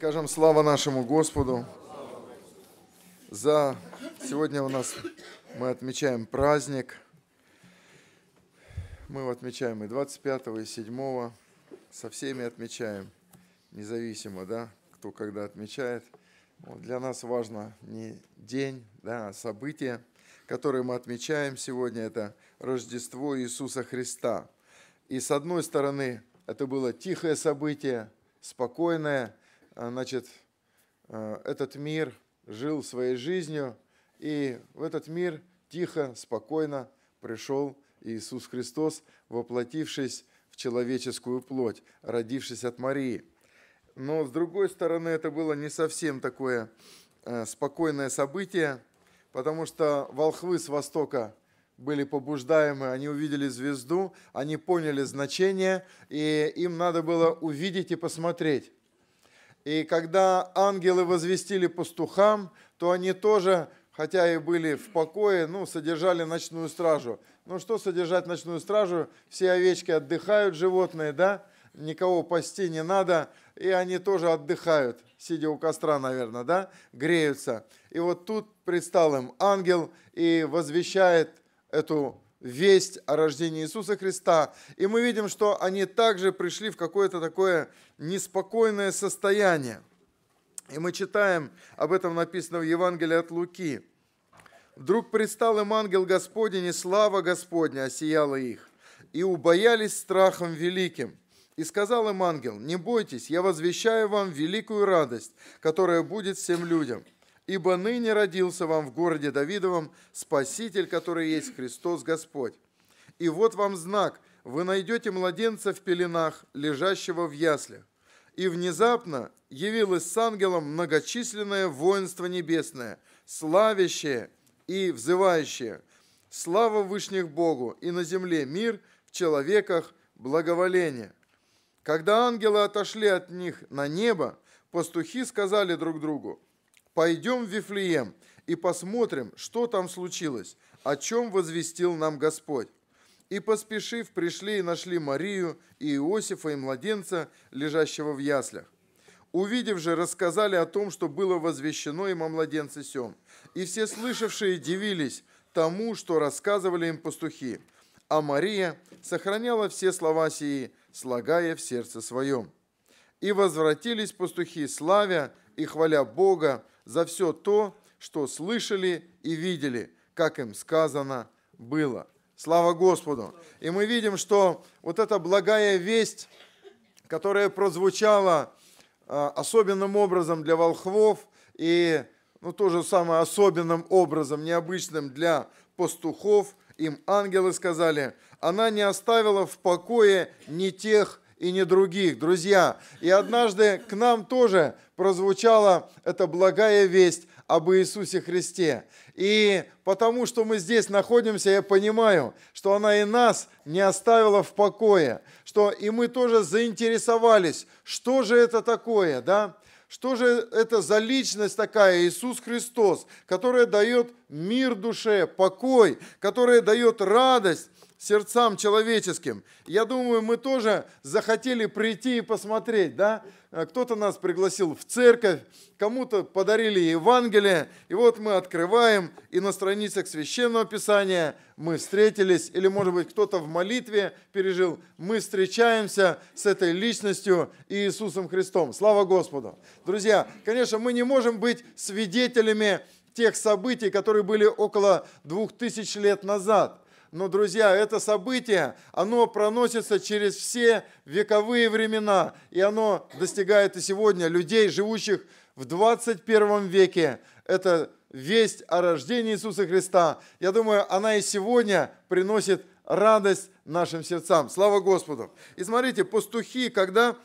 Скажем слава нашему Господу. За сегодня у нас мы отмечаем праздник. Мы отмечаем и 25 и 7 со всеми отмечаем, независимо, да, кто когда отмечает. Вот для нас важно не день, да, а событие, которое мы отмечаем сегодня, это Рождество Иисуса Христа. И с одной стороны, это было тихое событие, спокойное – а, значит, а, этот мир жил своей жизнью, и в этот мир тихо, спокойно пришел Иисус Христос, воплотившись в человеческую плоть, родившись от Марии. Но, с другой стороны, это было не совсем такое а, спокойное событие, потому что волхвы с востока были побуждаемы, они увидели звезду, они поняли значение, и им надо было увидеть и посмотреть. И когда ангелы возвестили пастухам, то они тоже, хотя и были в покое, ну, содержали ночную стражу. Ну, что содержать ночную стражу? Все овечки отдыхают, животные, да? Никого пасти не надо, и они тоже отдыхают, сидя у костра, наверное, да? Греются. И вот тут предстал им ангел и возвещает эту весть о рождении Иисуса Христа. И мы видим, что они также пришли в какое-то такое неспокойное состояние. И мы читаем, об этом написано в Евангелии от Луки. «Вдруг предстал им ангел Господень, и слава Господня осияла их, и убоялись страхом великим». И сказал им ангел, «Не бойтесь, я возвещаю вам великую радость, которая будет всем людям, ибо ныне родился вам в городе Давидовом Спаситель, который есть Христос Господь. И вот вам знак, вы найдете младенца в пеленах, лежащего в яслях и внезапно явилось с ангелом многочисленное воинство небесное, славящее и взывающее. Слава Вышних Богу, и на земле мир, в человеках благоволение. Когда ангелы отошли от них на небо, пастухи сказали друг другу, «Пойдем в Вифлеем и посмотрим, что там случилось, о чем возвестил нам Господь». И, поспешив, пришли и нашли Марию, и Иосифа, и младенца, лежащего в яслях. Увидев же, рассказали о том, что было возвещено им о младенце сем. И все слышавшие дивились тому, что рассказывали им пастухи. А Мария сохраняла все слова сии, слагая в сердце своем. И возвратились пастухи, славя и хваля Бога за все то, что слышали и видели, как им сказано было. Слава Господу! И мы видим, что вот эта благая весть, которая прозвучала а, особенным образом для волхвов и ну, то же самое особенным образом, необычным для пастухов, им ангелы сказали, она не оставила в покое ни тех, и не других, друзья. И однажды к нам тоже прозвучала эта благая весть об Иисусе Христе. И потому, что мы здесь находимся, я понимаю, что она и нас не оставила в покое, что и мы тоже заинтересовались, что же это такое, да? Что же это за личность такая, Иисус Христос, которая дает мир душе, покой, которая дает радость сердцам человеческим. Я думаю, мы тоже захотели прийти и посмотреть, да? Э, кто-то нас пригласил в церковь, кому-то подарили Евангелие, и вот мы открываем, и на страницах Священного Писания мы встретились, или, может быть, кто-то в молитве пережил, мы встречаемся с этой личностью Иисусом Христом. Слава Господу! Друзья, конечно, мы не можем быть свидетелями тех событий, которые были около двух тысяч лет назад – но, друзья, это событие, оно проносится через все вековые времена, и оно достигает и сегодня людей, живущих в 21 веке. Это весть о рождении Иисуса Христа. Я думаю, она и сегодня приносит радость нашим сердцам. Слава Господу! И смотрите, пастухи, когда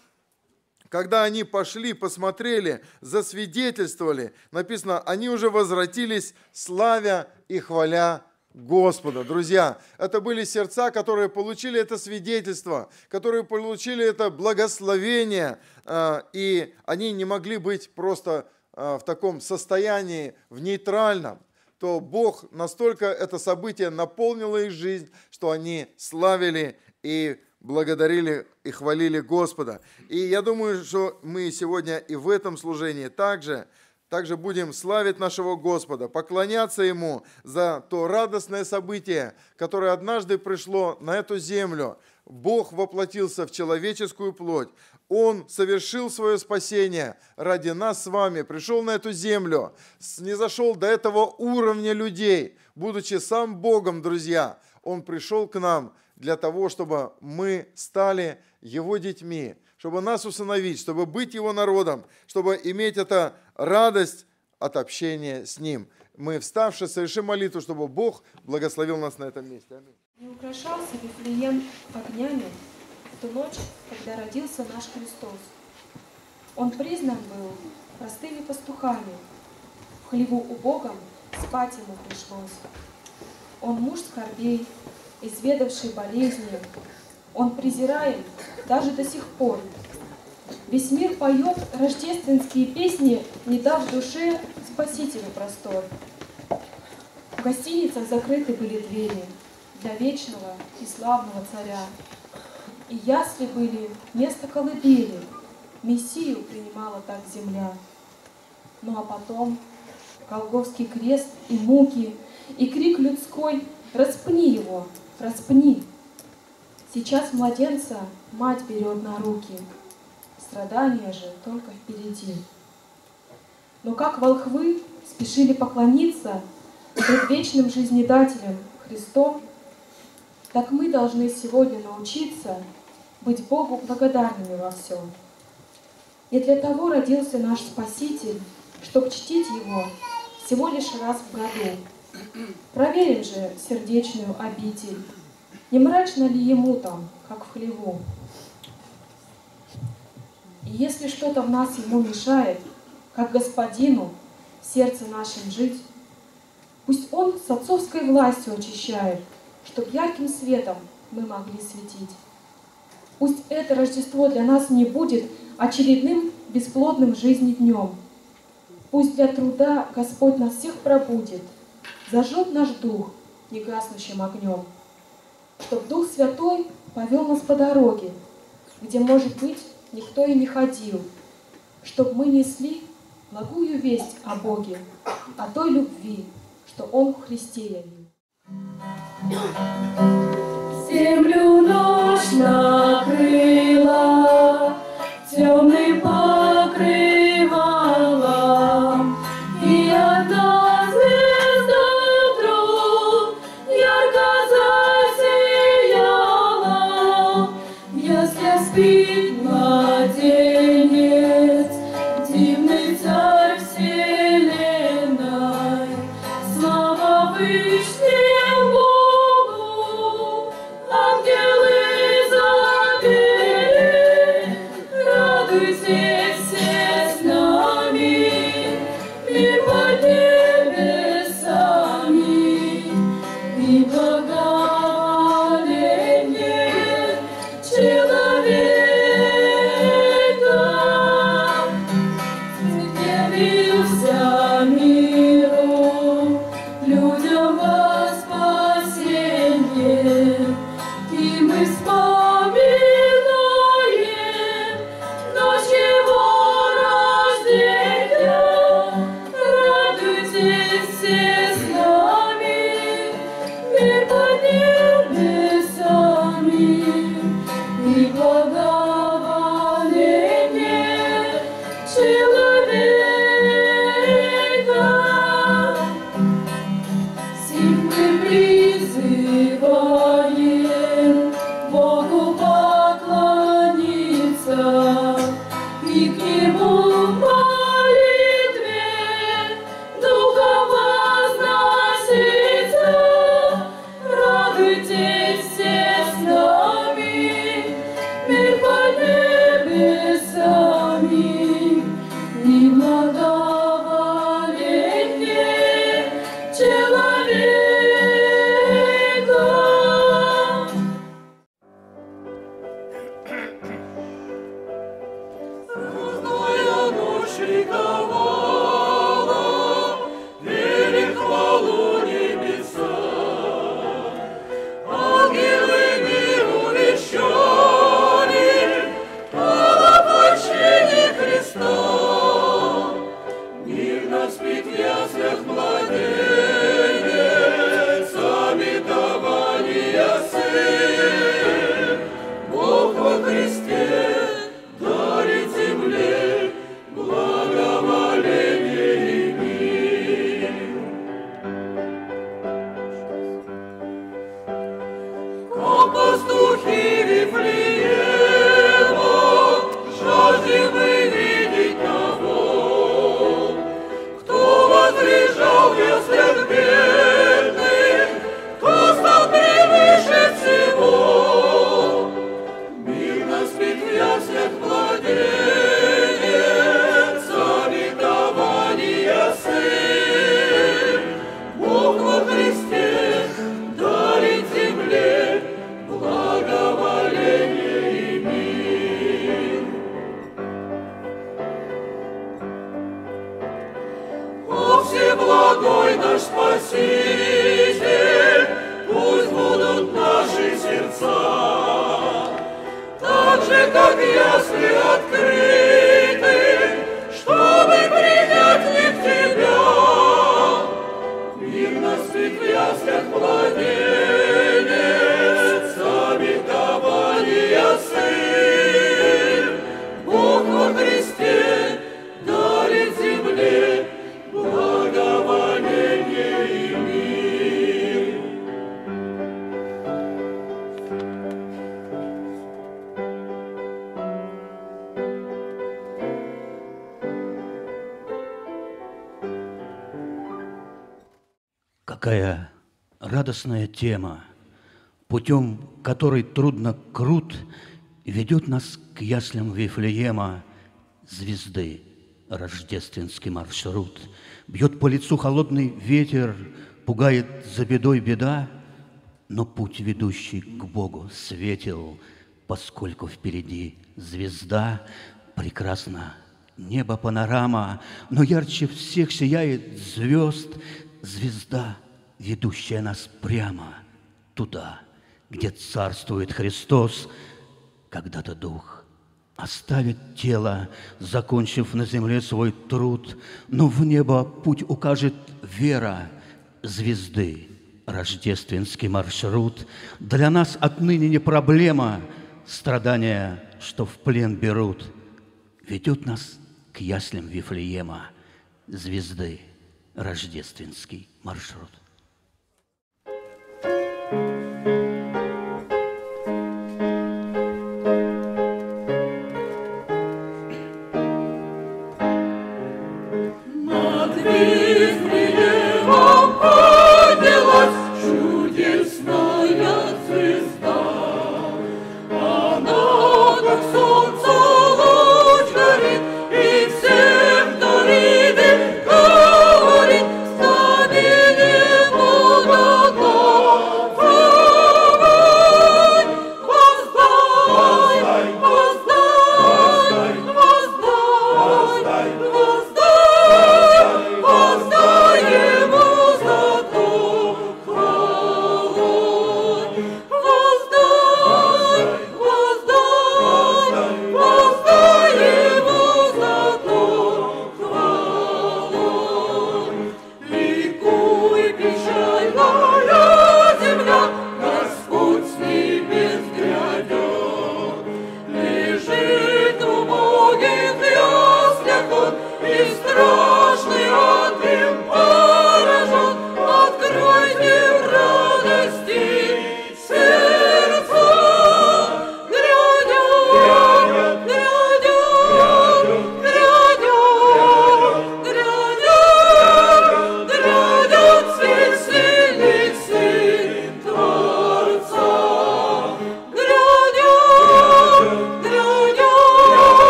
когда они пошли, посмотрели, засвидетельствовали, написано, они уже возвратились, славя и хваля Господа. Друзья, это были сердца, которые получили это свидетельство, которые получили это благословение, а, и они не могли быть просто а, в таком состоянии, в нейтральном то Бог настолько это событие наполнило их жизнь, что они славили и благодарили и хвалили Господа. И я думаю, что мы сегодня и в этом служении также – также будем славить нашего Господа, поклоняться Ему за то радостное событие, которое однажды пришло на эту землю. Бог воплотился в человеческую плоть. Он совершил свое спасение ради нас с вами, пришел на эту землю, не зашел до этого уровня людей, будучи сам Богом, друзья. Он пришел к нам для того, чтобы мы стали Его детьми, чтобы нас усыновить, чтобы быть Его народом, чтобы иметь это радость от общения с Ним. Мы, вставши, совершим молитву, чтобы Бог благословил нас на этом месте. Аминь. Не украшался Вифлеем огнями в ту ночь, когда родился наш Христос. Он признан был простыми пастухами. В хлеву у убогом спать ему пришлось. Он муж скорбей, изведавший болезни, он презираем даже до сих пор. Весь мир поет рождественские песни, не дав душе спасителю простор. В гостиницах закрыты были двери для вечного и славного царя. И ясли были место колыбели, Мессию принимала так земля. Ну а потом Колговский крест и муки, И крик людской «Распни его! Распни!» Сейчас младенца мать берет на руки, страдания же только впереди. Но как волхвы спешили поклониться пред вечным жизнедателем Христом, так мы должны сегодня научиться быть Богу благодарными во всем. И для того родился наш Спаситель, чтобы чтить Его всего лишь раз в году. Проверим же сердечную обитель, не мрачно ли ему там, как в хлеву? И если что-то в нас ему мешает, как господину, сердце нашим жить, пусть он с отцовской властью очищает, чтоб ярким светом мы могли светить. Пусть это Рождество для нас не будет очередным бесплодным жизни днем. Пусть для труда Господь нас всех пробудет, зажжет наш дух негаснущим огнем чтобы Дух Святой повел нас по дороге, где, может быть, никто и не ходил, чтобы мы несли благую весть о Боге, о той любви, что Он в Христе явил. Землю ночь накрыл. радостная тема, путем которой трудно крут, ведет нас к яслям Вифлеема звезды рождественский маршрут. Бьет по лицу холодный ветер, пугает за бедой беда, но путь, ведущий к Богу, светел, поскольку впереди звезда прекрасно Небо панорама, но ярче всех сияет звезд, звезда ведущая нас прямо туда, где царствует Христос, когда-то Дух оставит тело, закончив на земле свой труд, но в небо путь укажет вера звезды, рождественский маршрут. Для нас отныне не проблема страдания, что в плен берут. Ведет нас к яслям Вифлеема звезды, рождественский маршрут. Lord.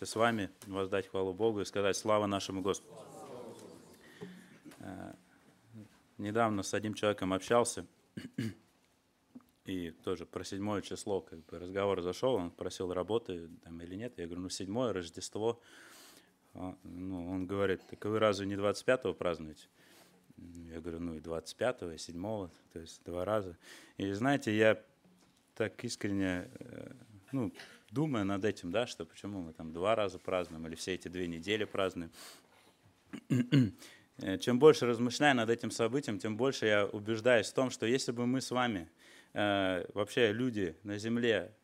вместе с вами воздать хвалу Богу и сказать «Слава нашему Господу». Э, недавно с одним человеком общался, и тоже про седьмое число как бы разговор зашел, он просил работы там или нет. Я говорю, ну седьмое, Рождество. А, ну, он говорит, так вы разве не 25-го празднуете? Я говорю, ну и 25-го, и 7-го, то есть два раза. И знаете, я так искренне, э, ну, думая над этим, да, что почему мы там два раза празднуем или все эти две недели празднуем. Э, чем больше размышляя над этим событием, тем больше я убеждаюсь в том, что если бы мы с вами, э, вообще люди на Земле,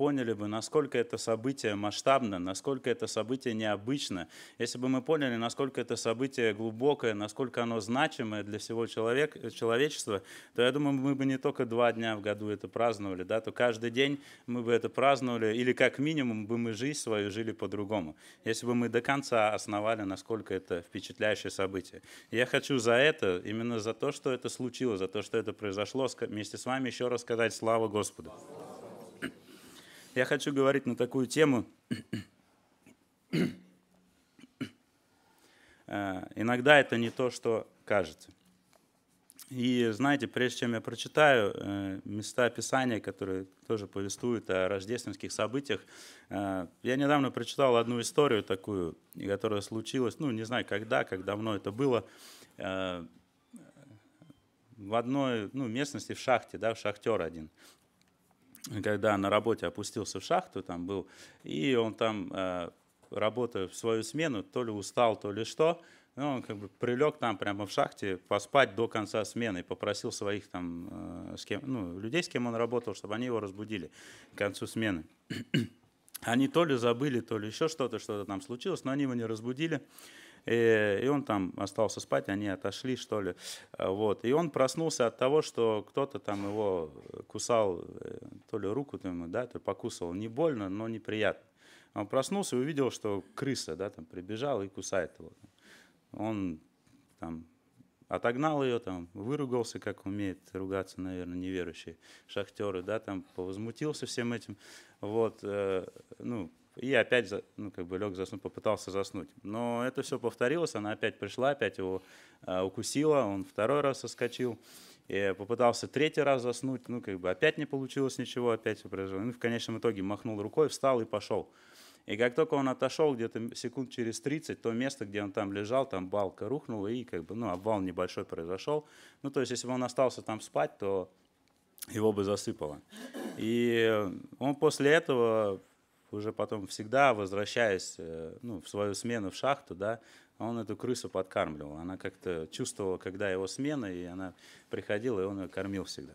поняли бы, насколько это событие масштабно, насколько это событие необычно, если бы мы поняли, насколько это событие глубокое, насколько оно значимое для всего человек, человечества, то я думаю, мы бы не только два дня в году это праздновали, да, то каждый день мы бы это праздновали, или как минимум бы мы жизнь свою жили по-другому, если бы мы до конца основали, насколько это впечатляющее событие. Я хочу за это, именно за то, что это случилось, за то, что это произошло, вместе с вами еще раз сказать слава Господу. Я хочу говорить на такую тему. Э, иногда это не то, что кажется. И знаете, прежде чем я прочитаю э, места Писания, которые тоже повествуют о рождественских событиях, э, я недавно прочитал одну историю такую, которая случилась, ну не знаю когда, как давно это было, в одной ну, местности, в шахте, да, в шахтер один когда на работе опустился в шахту, там был, и он там, э, работая в свою смену, то ли устал, то ли что, ну, он как бы прилег там прямо в шахте поспать до конца смены попросил своих там э, с кем, ну, людей, с кем он работал, чтобы они его разбудили к концу смены. Они то ли забыли, то ли еще что-то, что-то там случилось, но они его не разбудили. И, и он там остался спать, они отошли, что ли. Э, вот. И он проснулся от того, что кто-то там его э, кусал, э, то ли руку, то ли, да, то ли покусал. Не больно, но неприятно. Он проснулся и увидел, что крыса, да, там прибежала и кусает его. Он там отогнал ее, там, выругался, как умеет ругаться, наверное, неверующие шахтеры, да, там, повозмутился всем этим, вот, э, ну, и опять, ну, как бы лег заснуть, попытался заснуть. Но это все повторилось, она опять пришла, опять его э, укусила, он второй раз соскочил. И попытался третий раз заснуть, ну, как бы опять не получилось ничего, опять все произошло. Ну, в конечном итоге махнул рукой, встал и пошел. И как только он отошел где-то секунд через 30, то место, где он там лежал, там балка рухнула, и как бы, ну, обвал небольшой произошел. Ну, то есть, если бы он остался там спать, то его бы засыпало. И он после этого уже потом всегда, возвращаясь э, ну, в свою смену в шахту, да, а он эту крысу подкармливал. Она как-то чувствовала, когда его смена, и она приходила, и он ее кормил всегда.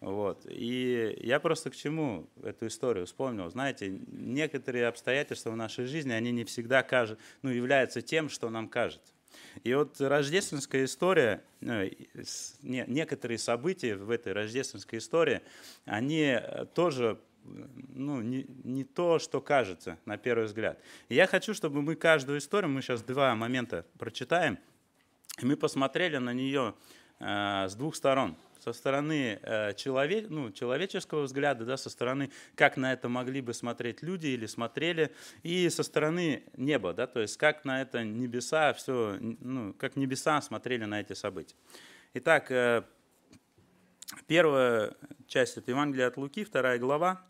Вот. И я просто к чему эту историю вспомнил. Знаете, некоторые обстоятельства в нашей жизни, они не всегда кажут, ну, являются тем, что нам кажется. И вот рождественская история, э, не, некоторые события в этой рождественской истории, они э, тоже ну, не, не то, что кажется на первый взгляд. И я хочу, чтобы мы каждую историю, мы сейчас два момента прочитаем, и мы посмотрели на нее э, с двух сторон. Со стороны э, человек, ну, человеческого взгляда, да, со стороны, как на это могли бы смотреть люди или смотрели, и со стороны неба, да, то есть как на это небеса, все, ну, как небеса смотрели на эти события. Итак, э, Первая часть от Евангелия от Луки, вторая глава.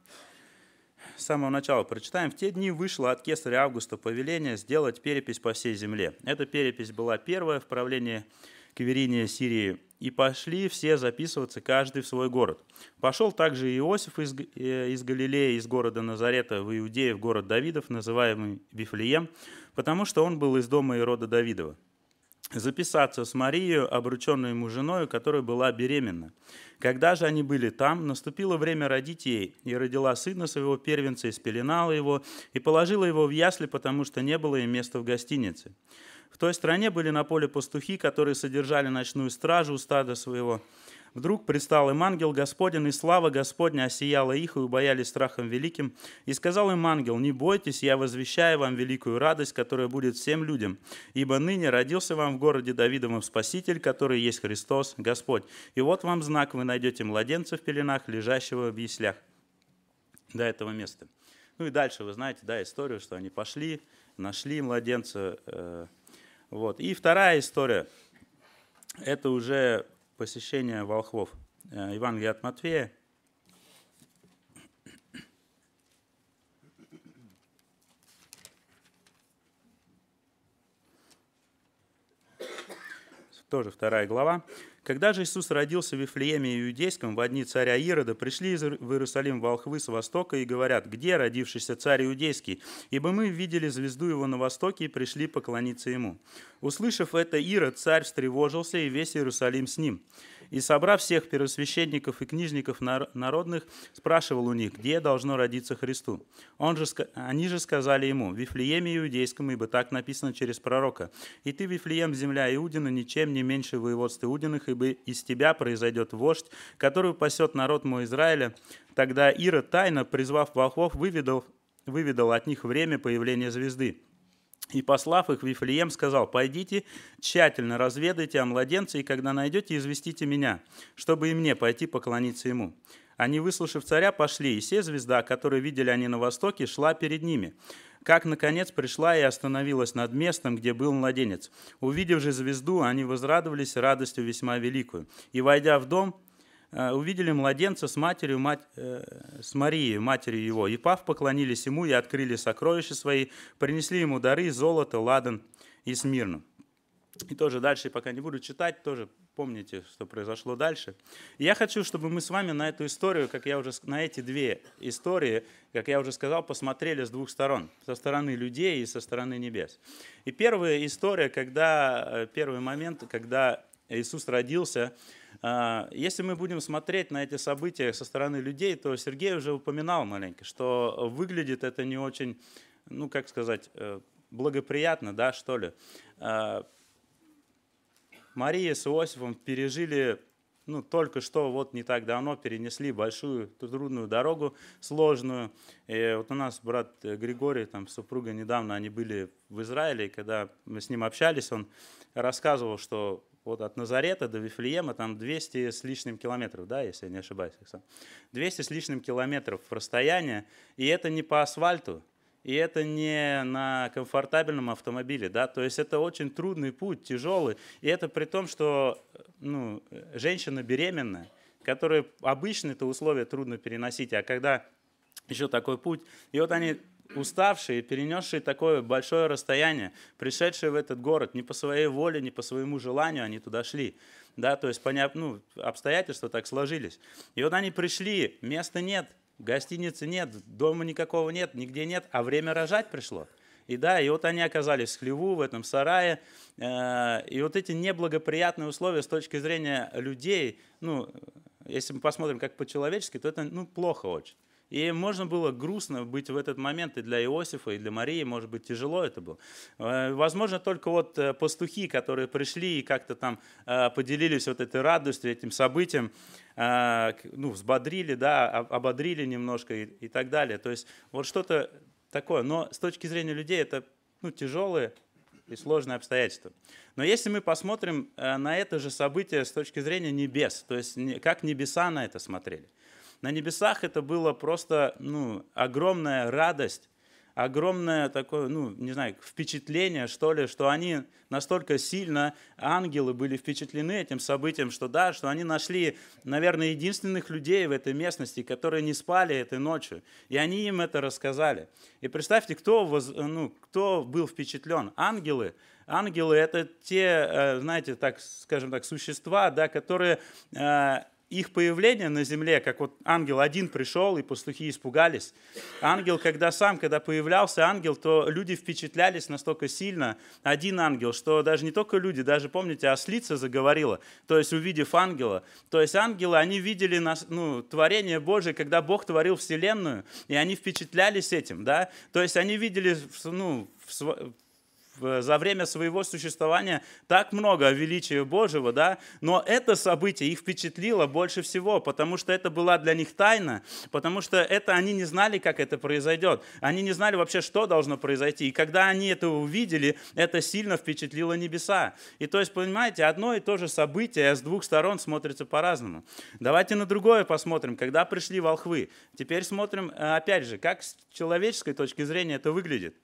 С самого начала прочитаем. «В те дни вышло от кесаря Августа повеление сделать перепись по всей земле. Эта перепись была первая в правлении Кавериния Сирии. И пошли все записываться, каждый в свой город. Пошел также Иосиф из, э, из Галилеи, из города Назарета, в Иудею, в город Давидов, называемый Бифлеем, потому что он был из дома и рода Давидова записаться с Марией, обрученной ему женою, которая была беременна. Когда же они были там, наступило время родить ей, и родила сына своего первенца, и спеленала его, и положила его в ясли, потому что не было им места в гостинице. В той стране были на поле пастухи, которые содержали ночную стражу у стада своего, Вдруг пристал им ангел Господень, и слава Господня осияла их, и убоялись страхом великим. И сказал им ангел, не бойтесь, я возвещаю вам великую радость, которая будет всем людям. Ибо ныне родился вам в городе Давидовом Спаситель, который есть Христос Господь. И вот вам знак, вы найдете младенца в пеленах, лежащего в яслях. До этого места. Ну и дальше, вы знаете, да, историю, что они пошли, нашли младенца. Э, вот. И вторая история, это уже посещение волхвов. Э, Евангелие от Матфея, тоже вторая глава. «Когда же Иисус родился в Вифлееме Иудейском, во дни царя Ирода пришли в Иерусалим волхвы с востока и говорят, где родившийся царь Иудейский? Ибо мы видели звезду его на востоке и пришли поклониться ему». Услышав это, Ирод, царь встревожился, и весь Иерусалим с ним. И, собрав всех первосвященников и книжников народных, спрашивал у них, где должно родиться Христу. Он же, они же сказали ему, в Вифлееме Иудейском, ибо так написано через пророка. И ты, Вифлеем, земля Иудина, ничем не меньше воеводства Иудиных, ибо из тебя произойдет вождь, который упасет народ мой Израиля. Тогда Ира тайно, призвав волхвов, выведал, выведал от них время появления звезды и послав их в Вифлеем, сказал, «Пойдите, тщательно разведайте о младенце, и когда найдете, известите меня, чтобы и мне пойти поклониться ему». Они, выслушав царя, пошли, и все звезда, которую видели они на востоке, шла перед ними. Как, наконец, пришла и остановилась над местом, где был младенец. Увидев же звезду, они возрадовались радостью весьма великую. И, войдя в дом, Э, увидели младенца с матерью, мать, э, с Марией, матерью его. И пав поклонились ему и открыли сокровища свои, принесли ему дары, золото, ладан и смирну. И тоже дальше, пока не буду читать, тоже помните, что произошло дальше. И я хочу, чтобы мы с вами на эту историю, как я уже на эти две истории, как я уже сказал, посмотрели с двух сторон. Со стороны людей и со стороны небес. И первая история, когда, э, первый момент, когда Иисус родился, а, если мы будем смотреть на эти события со стороны людей, то Сергей уже упоминал маленько, что выглядит это не очень, ну как сказать, э, благоприятно, да, что ли. А, Мария с Иосифом пережили ну, только что, вот не так давно, перенесли большую трудную дорогу, сложную. И вот у нас брат Григорий, там, супруга недавно, они были в Израиле, и когда мы с ним общались, он рассказывал, что вот от Назарета до Вифлеема там 200 с лишним километров, да, если я не ошибаюсь, Александр? 200 с лишним километров расстояния, и это не по асфальту, и это не на комфортабельном автомобиле, да, то есть это очень трудный путь, тяжелый, и это при том, что ну, женщина беременная, которые обычно это условие трудно переносить, а когда еще такой путь, и вот они уставшие, перенесшие такое большое расстояние, пришедшие в этот город не по своей воле, не по своему желанию, они туда шли. Да, то есть ну, обстоятельства так сложились. И вот они пришли, места нет, гостиницы нет, дома никакого нет, нигде нет, а время рожать пришло. И да, и вот они оказались в хлеву, в этом сарае. Э, и вот эти неблагоприятные условия с точки зрения людей, ну, если мы посмотрим как по-человечески, то это ну, плохо очень. И можно было грустно быть в этот момент и для Иосифа, и для Марии, может быть, тяжело это было. Э, возможно, только вот э, пастухи, которые пришли и как-то там э, поделились вот этой радостью, этим событием, ну, взбодрили, да, ободрили немножко и, и так далее. То есть вот что-то такое. Но с точки зрения людей это ну, тяжелые и сложные обстоятельства. Но если мы посмотрим на это же событие с точки зрения небес, то есть как небеса на это смотрели – на небесах это было просто ну, огромная радость, огромное такое, ну, не знаю, впечатление, что ли, что они настолько сильно, ангелы были впечатлены этим событием, что да, что они нашли, наверное, единственных людей в этой местности, которые не спали этой ночью, и они им это рассказали. И представьте, кто, воз, ну, кто был впечатлен? Ангелы, Ангелы — это те, э, знаете, так, скажем так, существа, да, которые э, их появление на земле, как вот ангел один пришел, и пастухи испугались. Ангел, когда сам, когда появлялся ангел, то люди впечатлялись настолько сильно, один ангел, что даже не только люди, даже, помните, ослица заговорила, то есть увидев ангела. То есть ангелы, они видели ну, творение Божие, когда Бог творил Вселенную, и они впечатлялись этим, да? То есть они видели ну, за время своего существования так много величия Божьего, да, но это событие их впечатлило больше всего, потому что это была для них тайна, потому что это они не знали, как это произойдет, они не знали вообще, что должно произойти, и когда они это увидели, это сильно впечатлило небеса. И то есть, понимаете, одно и то же событие с двух сторон смотрится по-разному. Давайте на другое посмотрим, когда пришли волхвы. Теперь смотрим, э, опять же, как с человеческой точки зрения это выглядит.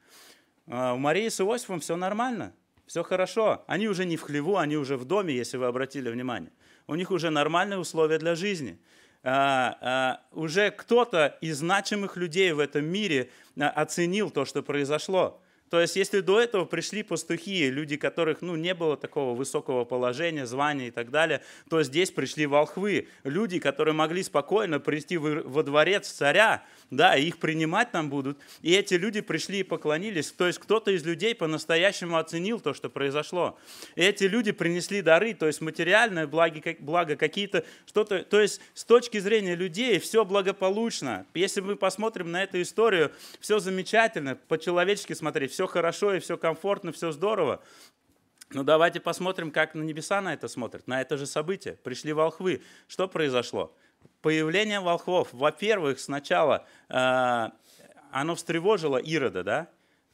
А, у Марии с Иосифом все нормально, все хорошо. Они уже не в хлеву, они уже в доме, если вы обратили внимание. У них уже нормальные условия для жизни. А, а, уже кто-то из значимых людей в этом мире оценил то, что произошло. То есть, если до этого пришли пастухи, люди, которых ну, не было такого высокого положения, звания и так далее, то здесь пришли волхвы, люди, которые могли спокойно прийти во дворец царя, да, и их принимать там будут. И эти люди пришли и поклонились. То есть, кто-то из людей по-настоящему оценил то, что произошло. И эти люди принесли дары, то есть материальное благо, благо какие-то что-то. То есть, с точки зрения людей, все благополучно. Если мы посмотрим на эту историю, все замечательно, по-человечески смотреть, все хорошо, и все комфортно, все здорово. но ну, давайте посмотрим, как на небеса на это смотрят, на это же событие. Пришли волхвы. Что произошло? Появление волхвов. Во-первых, сначала э, оно встревожило Ирода, да?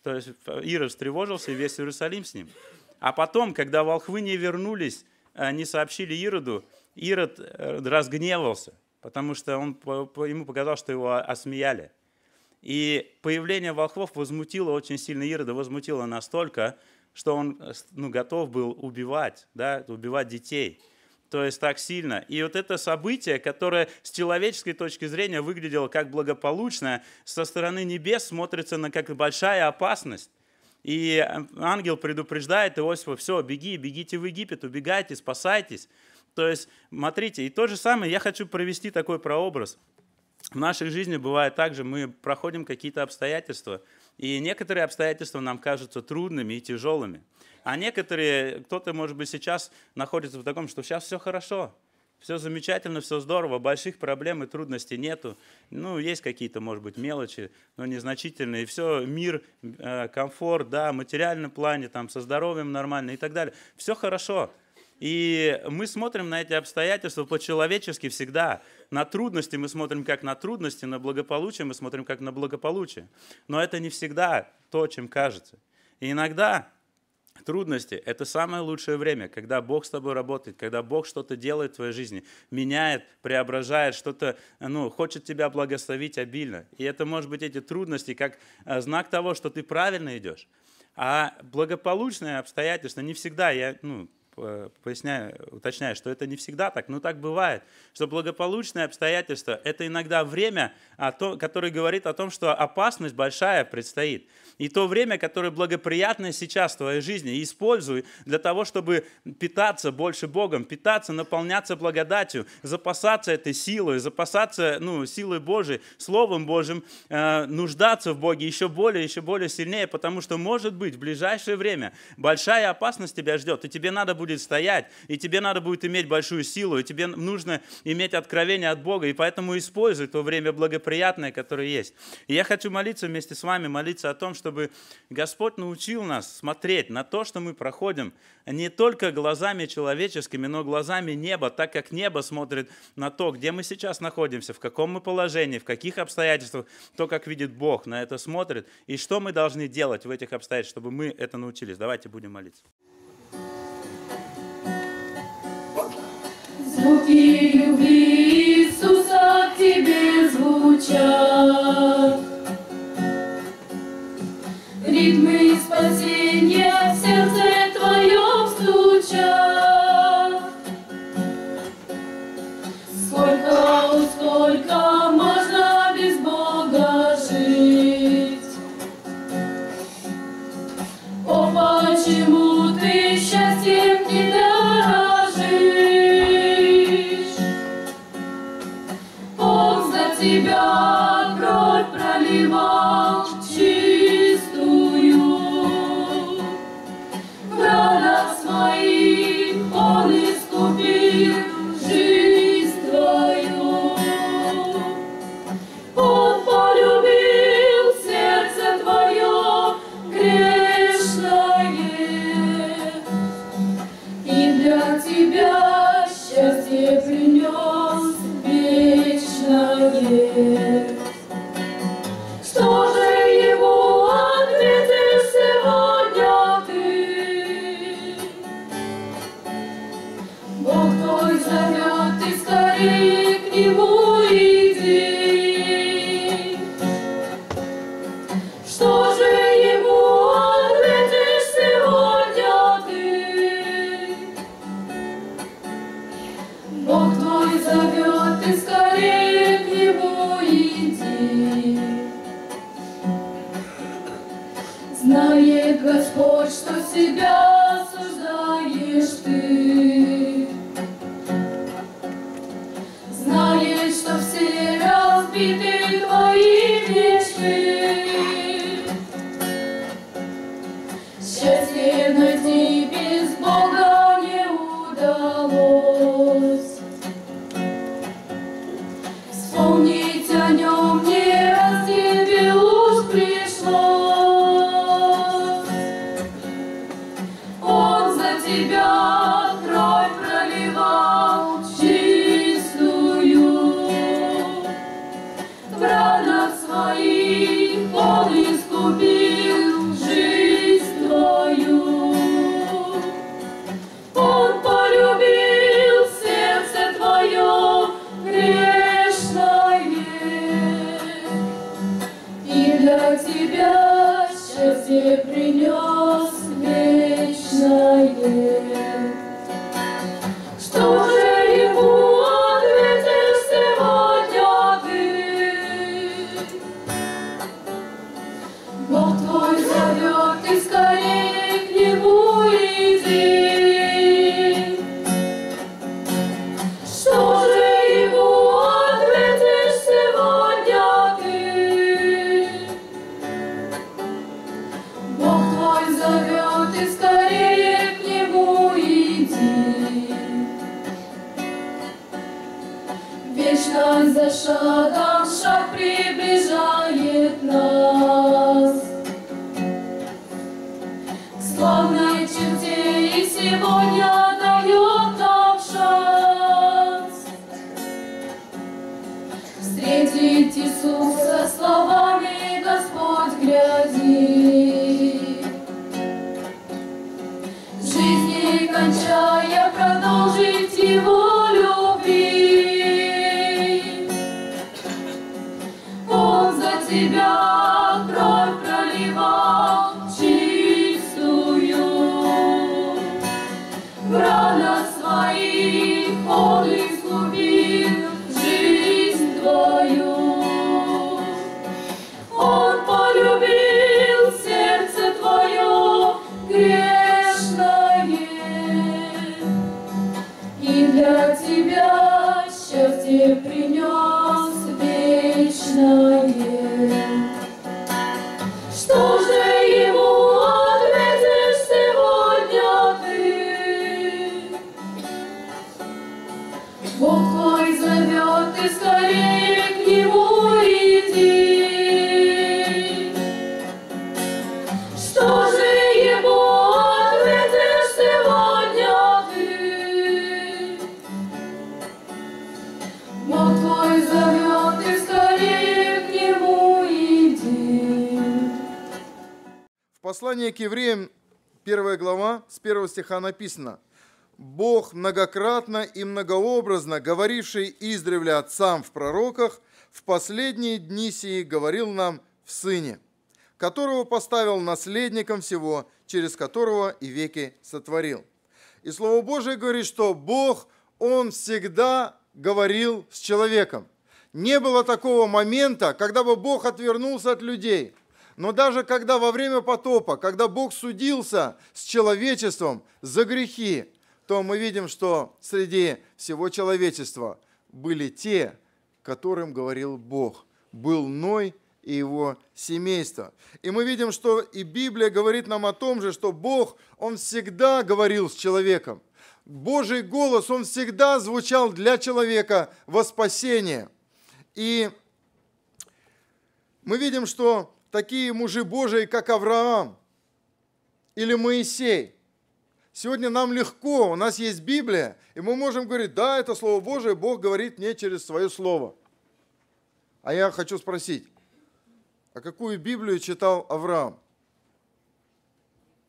То есть Ирод встревожился, и весь Иерусалим с ним. А потом, когда волхвы не вернулись, э, не сообщили Ироду, Ирод э, разгневался, потому что он, ему показалось, что его осмеяли. И появление волхвов возмутило очень сильно Ирода, возмутило настолько, что он э, ну, готов был убивать, да, убивать детей. То есть так сильно. И вот это событие, которое с человеческой точки зрения выглядело как благополучное, со стороны небес смотрится на как большая опасность. И э, ангел предупреждает Иосифа, все, беги, бегите в Египет, убегайте, спасайтесь. То есть, смотрите, и то же самое я хочу провести такой прообраз – в нашей жизни бывает так же, мы проходим какие-то обстоятельства, и некоторые обстоятельства нам кажутся трудными и тяжелыми. А некоторые, кто-то, может быть, сейчас находится в таком, что сейчас все хорошо, все замечательно, все здорово, больших проблем и трудностей нету. Ну, есть какие-то, может быть, мелочи, но незначительные. И все, мир, э, комфорт, да, в материальном плане, там, со здоровьем нормально и так далее. Все хорошо. И мы смотрим на эти обстоятельства по-человечески всегда. На трудности мы смотрим как на трудности, на благополучие мы смотрим как на благополучие. Но это не всегда то, чем кажется. И иногда трудности – это самое лучшее время, когда Бог с тобой работает, когда Бог что-то делает в твоей жизни, меняет, преображает, что-то, ну, хочет тебя благословить обильно. И это, может быть, эти трудности как э, знак того, что ты правильно идешь. А благополучные обстоятельства не всегда, я, ну, Э, поясняю, уточняю, что это не всегда так, но так бывает, что благополучные обстоятельства – это иногда время, а которое говорит о том, что опасность большая предстоит. И то время, которое благоприятное сейчас в твоей жизни, используй для того, чтобы питаться больше Богом, питаться, наполняться благодатью, запасаться этой силой, запасаться ну, силой Божией, Словом Божьим, э, нуждаться в Боге еще более, еще более сильнее, потому что, может быть, в ближайшее время большая опасность тебя ждет, и тебе надо будет будет стоять, и тебе надо будет иметь большую силу, и тебе нужно иметь откровение от Бога, и поэтому используй то время благоприятное, которое есть. И я хочу молиться вместе с вами, молиться о том, чтобы Господь научил нас смотреть на то, что мы проходим, не только глазами человеческими, но глазами неба, так как небо смотрит на то, где мы сейчас находимся, в каком мы положении, в каких обстоятельствах, то, как видит Бог, на это смотрит, и что мы должны делать в этих обстоятельствах, чтобы мы это научились. Давайте будем молиться. муки любви Иисуса к тебе звучат. Ритмы спасения в сердце твоем стучат. Послание к евреям, первая глава, с первого стиха написано. «Бог многократно и многообразно, говоривший издревле отцам в пророках, в последние дни сии говорил нам в Сыне, которого поставил наследником всего, через которого и веки сотворил». И Слово Божие говорит, что Бог, Он всегда говорил с человеком. Не было такого момента, когда бы Бог отвернулся от людей – но даже когда во время потопа, когда Бог судился с человечеством за грехи, то мы видим, что среди всего человечества были те, которым говорил Бог. Был Ной и его семейство. И мы видим, что и Библия говорит нам о том же, что Бог, Он всегда говорил с человеком. Божий голос, Он всегда звучал для человека во спасение. И мы видим, что такие мужи Божии, как Авраам или Моисей. Сегодня нам легко, у нас есть Библия, и мы можем говорить, да, это Слово Божие, Бог говорит мне через свое Слово. А я хочу спросить, а какую Библию читал Авраам?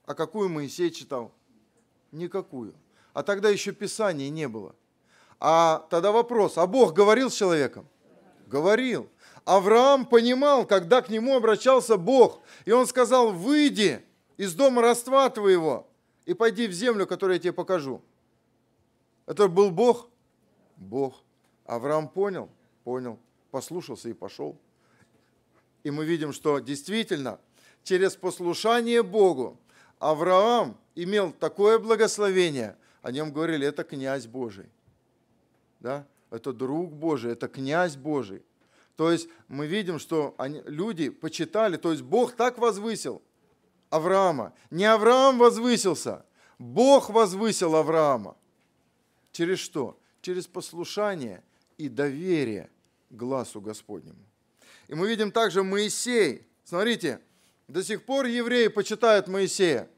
А какую Моисей читал? Никакую. А тогда еще Писания не было. А тогда вопрос, а Бог говорил с человеком? Говорил. Авраам понимал, когда к нему обращался Бог, и он сказал, выйди из дома роства твоего и пойди в землю, которую я тебе покажу. Это был Бог? Бог. Авраам понял? Понял. Послушался и пошел. И мы видим, что действительно через послушание Богу Авраам имел такое благословение, о нем говорили, это князь Божий. Да? Это друг Божий, это князь Божий. То есть мы видим, что они, люди почитали, то есть Бог так возвысил Авраама. Не Авраам возвысился, Бог возвысил Авраама. Через что? Через послушание и доверие глазу Господнему. И мы видим также Моисей. Смотрите, до сих пор евреи почитают Моисея.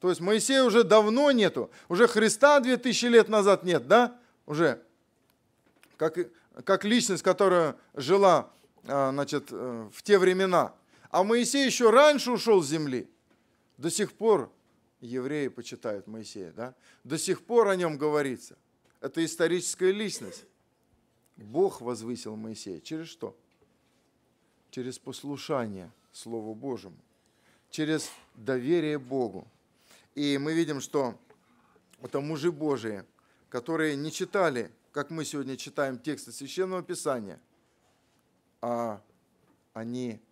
То есть Моисея уже давно нету, уже Христа 2000 лет назад нет, да? Уже. Как как личность, которая жила а, значит, э, в те времена. А Моисей еще раньше ушел с земли. До сих пор евреи почитают Моисея, да? До сих пор о нем говорится. Это историческая личность. Бог возвысил Моисея. Через что? Через послушание Слову Божьему. Через доверие Богу. И мы видим, что это мужи Божии, которые не читали как мы сегодня читаем тексты Священного Писания, а они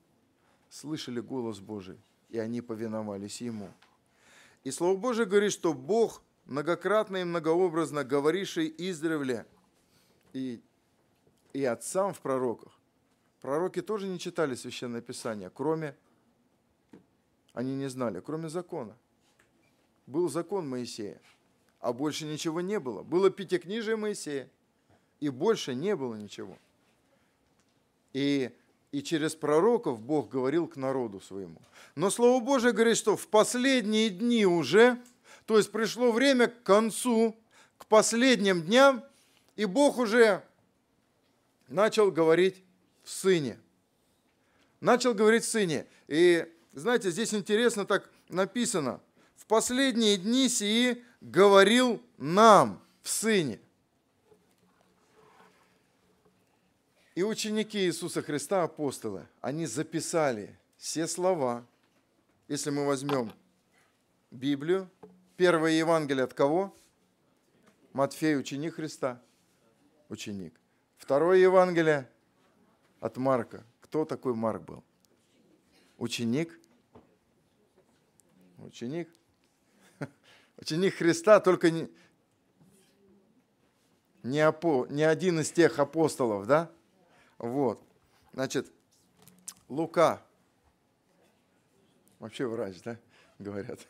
слышали голос Божий, и они повиновались Ему. И Слово Божие говорит, что Бог, многократно и многообразно говоривший издревле и, и отцам в пророках, пророки тоже не читали Священное Писание, кроме, они не знали, кроме закона. Был закон Моисея, а больше ничего не было. Было пятикнижие Моисея, и больше не было ничего. И, и через пророков Бог говорил к народу своему. Но Слово Божие говорит, что в последние дни уже, то есть пришло время к концу, к последним дням, и Бог уже начал говорить в Сыне. Начал говорить в Сыне. И знаете, здесь интересно так написано. В последние дни сии говорил нам в Сыне. И ученики Иисуса Христа, апостолы, они записали все слова. Если мы возьмем Библию, первое Евангелие от кого? Матфей, ученик Христа, ученик. Второе Евангелие от Марка. Кто такой Марк был? Ученик. Ученик. Ученик Христа, только не, не, апо, не один из тех апостолов, да? Вот. Значит, Лука. Вообще врач, да, говорят.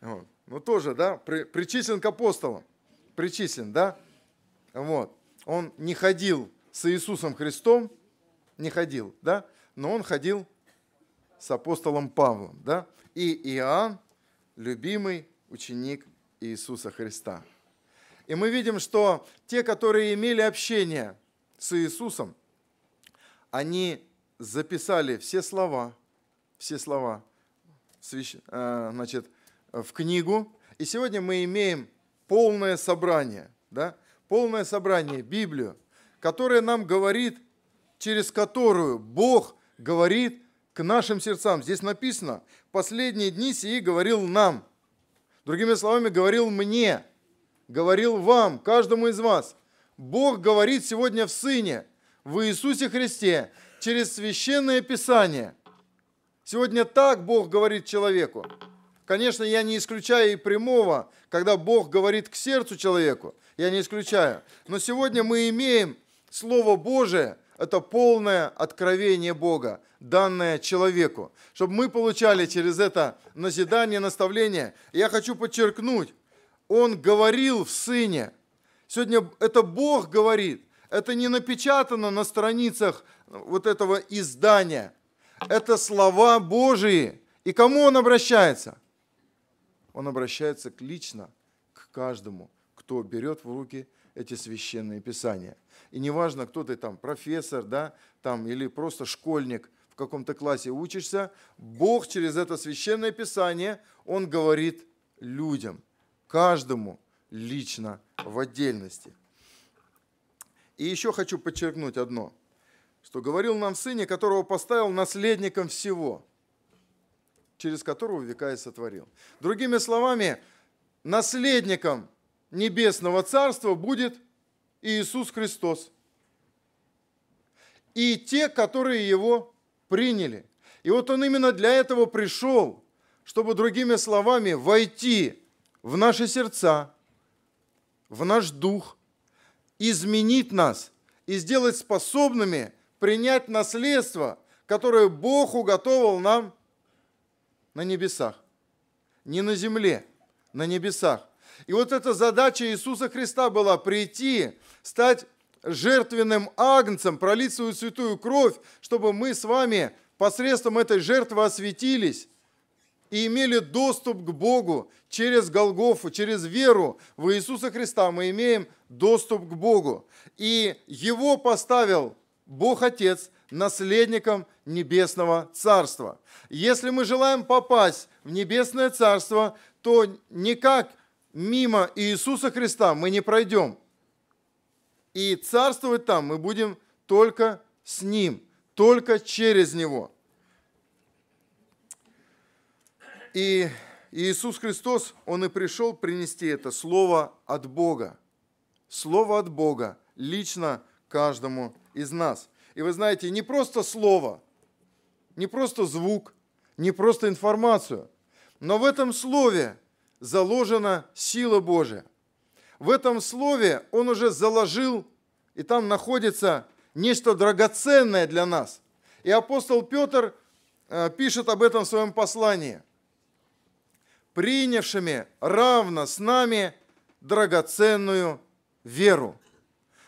Вот. Ну тоже, да, при, причислен к апостолам. Причислен, да? Вот. Он не ходил с Иисусом Христом, не ходил, да? Но он ходил с апостолом Павлом, да? И Иоанн, любимый ученик Иисуса Христа. И мы видим, что те, которые имели общение с Иисусом, они записали все слова, все слова э, значит, в книгу. И сегодня мы имеем полное собрание, да? полное собрание, Библию, которая нам говорит, через которую Бог говорит к нашим сердцам. Здесь написано, последние дни сии говорил нам. Другими словами, говорил мне, говорил вам, каждому из вас. Бог говорит сегодня в Сыне – в Иисусе Христе через священное Писание. Сегодня так Бог говорит человеку. Конечно, я не исключаю и прямого, когда Бог говорит к сердцу человеку, я не исключаю. Но сегодня мы имеем Слово Божие, это полное откровение Бога, данное человеку. Чтобы мы получали через это назидание, наставление, я хочу подчеркнуть, Он говорил в Сыне. Сегодня это Бог говорит, это не напечатано на страницах вот этого издания. Это слова Божии. И кому он обращается? Он обращается к лично к каждому, кто берет в руки эти священные писания. И неважно, кто ты там, профессор, да, там, или просто школьник, в каком-то классе учишься, Бог через это священное писание, Он говорит людям, каждому лично в отдельности – и еще хочу подчеркнуть одно, что говорил нам сыне, которого поставил наследником всего, через которого века и сотворил. Другими словами, наследником небесного царства будет Иисус Христос. И те, которые его приняли. И вот он именно для этого пришел, чтобы, другими словами, войти в наши сердца, в наш дух – изменить нас и сделать способными принять наследство, которое Бог уготовил нам на небесах. Не на земле, на небесах. И вот эта задача Иисуса Христа была прийти, стать жертвенным агнцем, пролить свою святую кровь, чтобы мы с вами посредством этой жертвы осветились, и имели доступ к Богу через Голгофу, через веру в Иисуса Христа. Мы имеем доступ к Богу. И его поставил Бог Отец наследником Небесного Царства. Если мы желаем попасть в Небесное Царство, то никак мимо Иисуса Христа мы не пройдем. И царствовать там мы будем только с Ним, только через Него. И Иисус Христос, Он и пришел принести это слово от Бога. Слово от Бога лично каждому из нас. И вы знаете, не просто слово, не просто звук, не просто информацию, но в этом слове заложена сила Божия. В этом слове Он уже заложил, и там находится нечто драгоценное для нас. И апостол Петр э, пишет об этом в своем послании – принявшими равно с нами драгоценную веру.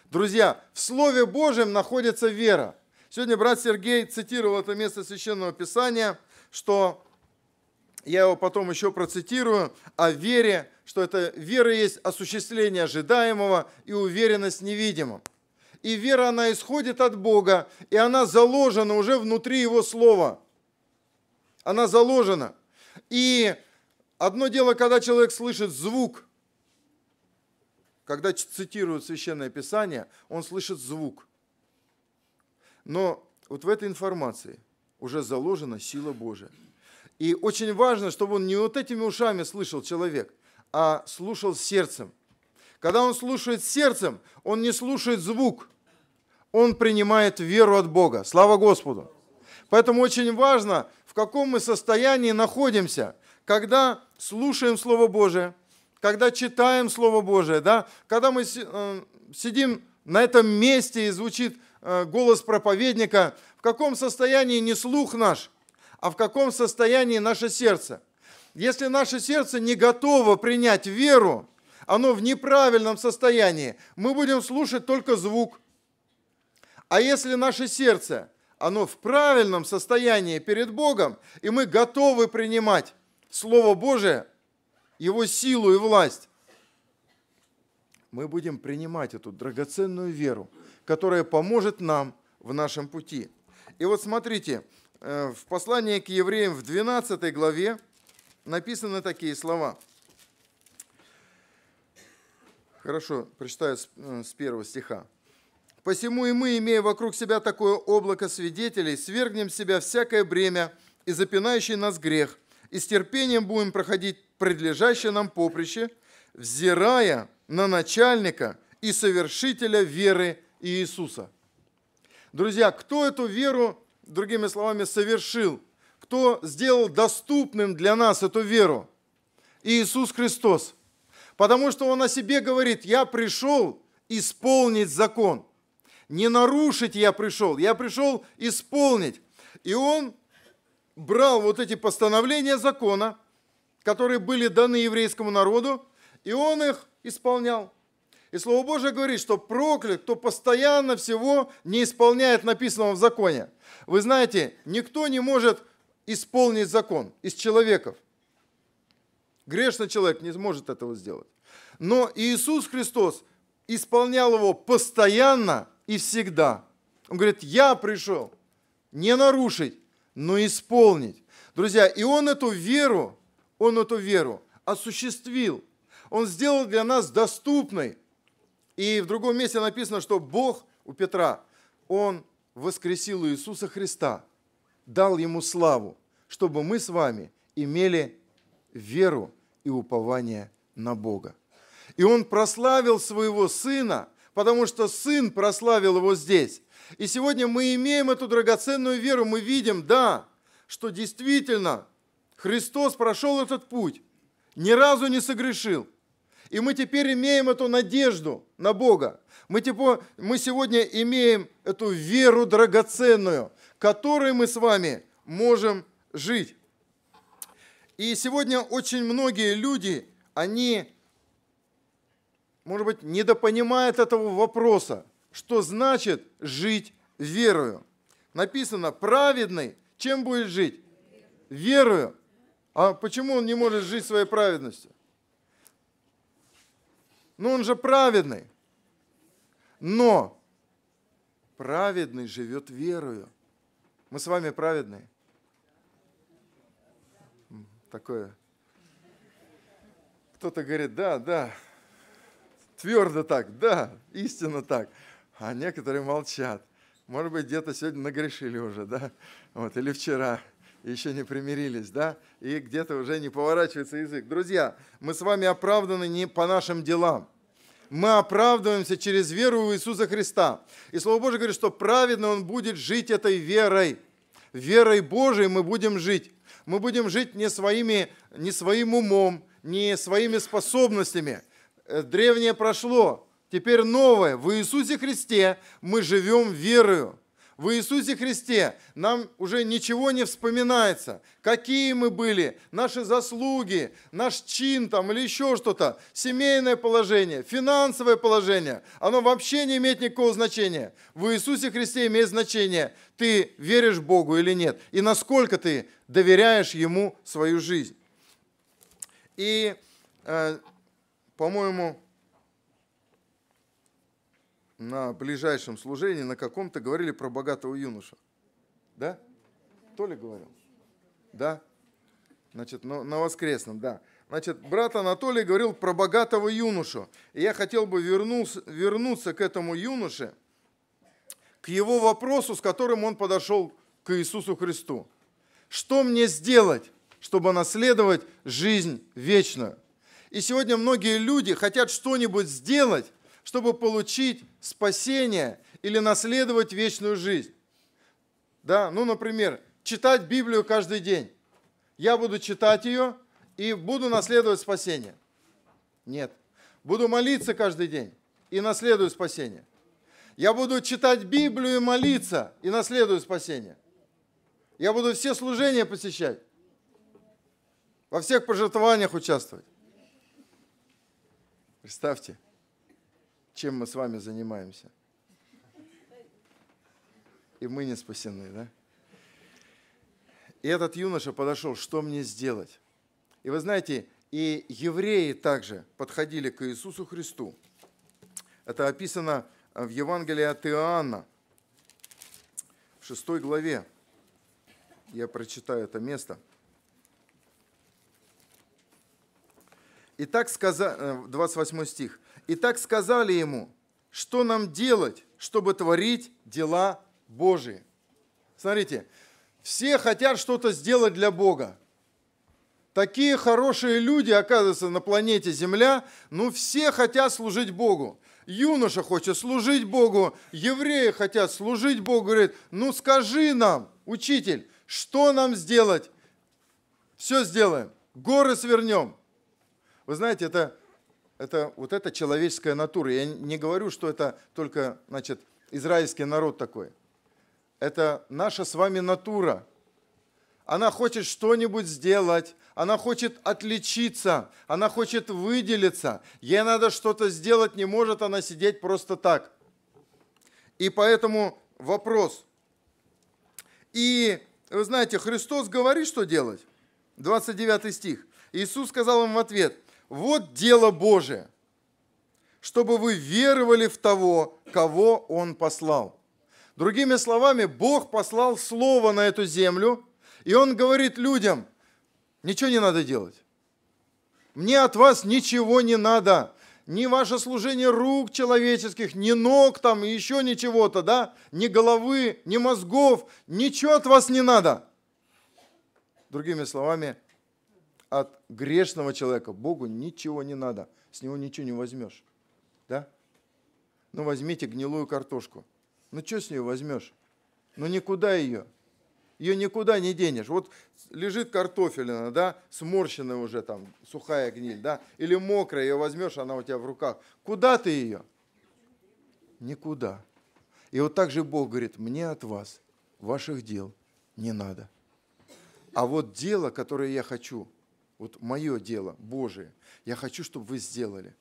Друзья, в Слове Божьем находится вера. Сегодня брат Сергей цитировал это место Священного Писания, что я его потом еще процитирую, о вере, что это вера есть осуществление ожидаемого и уверенность в И вера, она исходит от Бога, и она заложена уже внутри Его Слова. Она заложена. И Одно дело, когда человек слышит звук, когда цитируют Священное Писание, он слышит звук. Но вот в этой информации уже заложена сила Божия. И очень важно, чтобы он не вот этими ушами слышал человек, а слушал сердцем. Когда он слушает сердцем, он не слушает звук, он принимает веру от Бога. Слава Господу! Поэтому очень важно, в каком мы состоянии находимся, когда слушаем Слово Божие, когда читаем Слово Божие, да, когда мы э, сидим на этом месте и звучит э, голос проповедника, в каком состоянии не слух наш, а в каком состоянии наше сердце. Если наше сердце не готово принять веру, оно в неправильном состоянии, мы будем слушать только звук. А если наше сердце, оно в правильном состоянии перед Богом, и мы готовы принимать Слово Божие, Его силу и власть, мы будем принимать эту драгоценную веру, которая поможет нам в нашем пути. И вот смотрите, э, в послании к евреям в 12 главе написаны такие слова. Хорошо, прочитаю э, с первого стиха. Посему и мы, имея вокруг себя такое облако свидетелей, свергнем себя всякое бремя и запинающий нас грех – и с терпением будем проходить предлежащее нам поприще, взирая на начальника и совершителя веры Иисуса. Друзья, кто эту веру, другими словами, совершил? Кто сделал доступным для нас эту веру? Иисус Христос. Потому что Он о себе говорит, я пришел исполнить закон. Не нарушить я пришел, я пришел исполнить. И Он брал вот эти постановления закона, которые были даны еврейскому народу, и он их исполнял. И Слово Божие говорит, что проклят, кто постоянно всего не исполняет написанного в законе. Вы знаете, никто не может исполнить закон из человеков. Грешный человек не сможет этого сделать. Но Иисус Христос исполнял его постоянно и всегда. Он говорит, я пришел не нарушить, но исполнить. Друзья, и он эту веру, он эту веру осуществил. Он сделал для нас доступной. И в другом месте написано, что Бог у Петра, он воскресил Иисуса Христа, дал ему славу, чтобы мы с вами имели веру и упование на Бога. И он прославил своего сына, потому что сын прославил его здесь. И сегодня мы имеем эту драгоценную веру, мы видим, да, что действительно Христос прошел этот путь, ни разу не согрешил. И мы теперь имеем эту надежду на Бога. Мы, типа, мы сегодня имеем эту веру драгоценную, которой мы с вами можем жить. И сегодня очень многие люди, они, может быть, недопонимают этого вопроса что значит жить верою. Написано, праведный, чем будет жить? Верою. А почему он не может жить своей праведностью? Ну, он же праведный. Но праведный живет верою. Мы с вами праведные. Такое. Кто-то говорит, да, да, твердо так, да, истинно так а некоторые молчат. Может быть, где-то сегодня нагрешили уже, да? Вот, или вчера еще не примирились, да? И где-то уже не поворачивается язык. Друзья, мы с вами оправданы не по нашим делам. Мы оправдываемся через веру в Иисуса Христа. И Слово Божие говорит, что праведно он будет жить этой верой. Верой Божией мы будем жить. Мы будем жить не, своими, не своим умом, не своими способностями. Э, древнее прошло, теперь новое. В Иисусе Христе мы живем верою. В Иисусе Христе нам уже ничего не вспоминается. Какие мы были, наши заслуги, наш чин там или еще что-то, семейное положение, финансовое положение, оно вообще не имеет никакого значения. В Иисусе Христе имеет значение, ты веришь Богу или нет, и насколько ты доверяешь Ему свою жизнь. И, э, по-моему, на ближайшем служении, на каком-то говорили про богатого юношу. Да? То ли говорил? Да. Значит, ну, на воскресном, да. Значит, брат Анатолий говорил про богатого юношу. И я хотел бы вернулся, вернуться к этому юноше, к его вопросу, с которым он подошел к Иисусу Христу. Что мне сделать, чтобы наследовать жизнь вечную? И сегодня многие люди хотят что-нибудь сделать, чтобы получить спасение или наследовать вечную жизнь. Да, ну, например, читать Библию каждый день. Я буду читать ее и буду наследовать спасение. Нет. Буду молиться каждый день и наследую спасение. Я буду читать Библию и молиться и наследую спасение. Я буду все служения посещать. Во всех пожертвованиях участвовать. Представьте чем мы с вами занимаемся. И мы не спасены, да? И этот юноша подошел, что мне сделать? И вы знаете, и евреи также подходили к Иисусу Христу. Это описано в Евангелии от Иоанна, в шестой главе. Я прочитаю это место. И так сказано, э, 28 стих. И так сказали ему, что нам делать, чтобы творить дела Божии. Смотрите, все хотят что-то сделать для Бога. Такие хорошие люди, оказываются на планете Земля, но ну, все хотят служить Богу. Юноша хочет служить Богу, евреи хотят служить Богу, говорит, ну скажи нам, учитель, что нам сделать? Все сделаем, горы свернем. Вы знаете, это это, вот эта человеческая натура. Я не говорю, что это только значит, израильский народ такой. Это наша с вами натура. Она хочет что-нибудь сделать, она хочет отличиться, она хочет выделиться. Ей надо что-то сделать, не может она сидеть просто так. И поэтому вопрос. И вы знаете, Христос говорит, что делать. 29 стих. Иисус сказал им в ответ – вот дело Божие, чтобы вы веровали в того, кого Он послал. Другими словами, Бог послал Слово на эту землю, и Он говорит людям, ничего не надо делать. Мне от вас ничего не надо. Ни ваше служение рук человеческих, ни ног там, и еще ничего-то, да? Ни головы, ни мозгов, ничего от вас не надо. Другими словами, от грешного человека Богу ничего не надо, с него ничего не возьмешь. Да? Ну возьмите гнилую картошку. Ну что с нее возьмешь? Ну никуда ее. Ее никуда не денешь. Вот лежит картофелина, да, сморщенная уже там, сухая гниль, да, или мокрая, ее возьмешь, она у тебя в руках. Куда ты ее? Никуда. И вот так же Бог говорит, мне от вас, ваших дел не надо. А вот дело, которое я хочу – вот мое дело, Божие. Я хочу, чтобы вы сделали.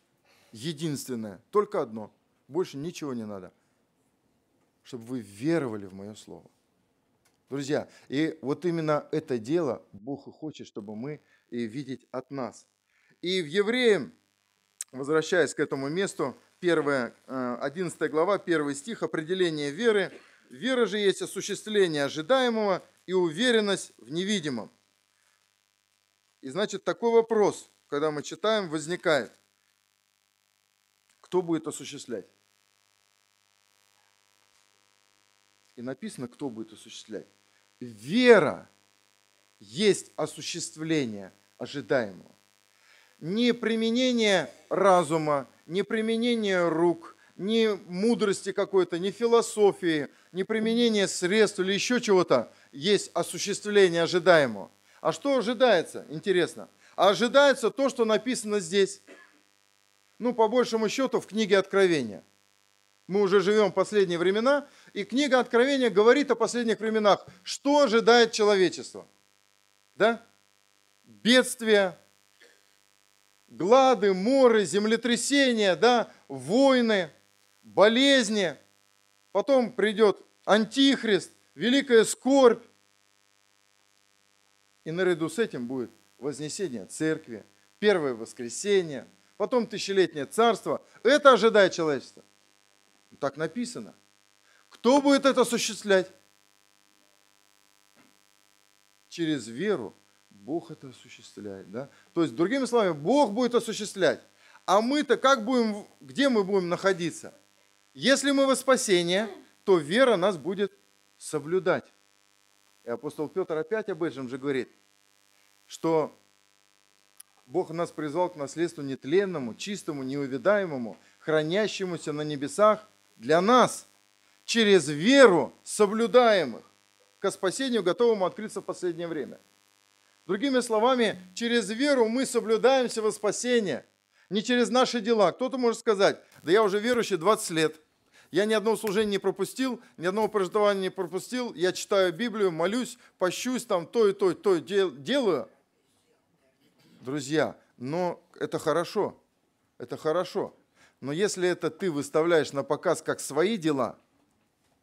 Единственное, только одно. Больше ничего не надо. Чтобы вы веровали в мое слово. Друзья, и вот именно это дело Бог и хочет, чтобы мы и видеть от нас. И в Евреям, возвращаясь к этому месту, 1, 11 э, глава, 1 стих, определение веры. Вера же есть осуществление ожидаемого и уверенность в невидимом. И значит, такой вопрос, когда мы читаем, возникает. Кто будет осуществлять? И написано, кто будет осуществлять. Вера есть осуществление ожидаемого. Не применение разума, не применение рук, не мудрости какой-то, не философии, не применение средств или еще чего-то есть осуществление ожидаемого. А что ожидается, интересно? А ожидается то, что написано здесь. Ну, по большему счету, в книге Откровения. Мы уже живем в последние времена, и книга Откровения говорит о последних временах. Что ожидает человечество? Да? Бедствия, глады, моры, землетрясения, да, войны, болезни. Потом придет антихрист, великая скорбь, и наряду с этим будет вознесение церкви, первое воскресение, потом тысячелетнее царство. Это ожидает человечество. Так написано. Кто будет это осуществлять? Через веру Бог это осуществляет. Да? То есть, другими словами, Бог будет осуществлять. А мы-то как будем, где мы будем находиться? Если мы во спасение, то вера нас будет соблюдать. И апостол Петр опять об этом же говорит, что Бог нас призвал к наследству нетленному, чистому, неувидаемому, хранящемуся на небесах для нас, через веру соблюдаемых, к спасению готовому открыться в последнее время. Другими словами, через веру мы соблюдаемся во спасение, не через наши дела. Кто-то может сказать, да я уже верующий 20 лет – я ни одного служения не пропустил, ни одного прожитования не пропустил. Я читаю Библию, молюсь, пощусь, там то и то, и то делаю. Друзья, но это хорошо, это хорошо. Но если это ты выставляешь на показ как свои дела,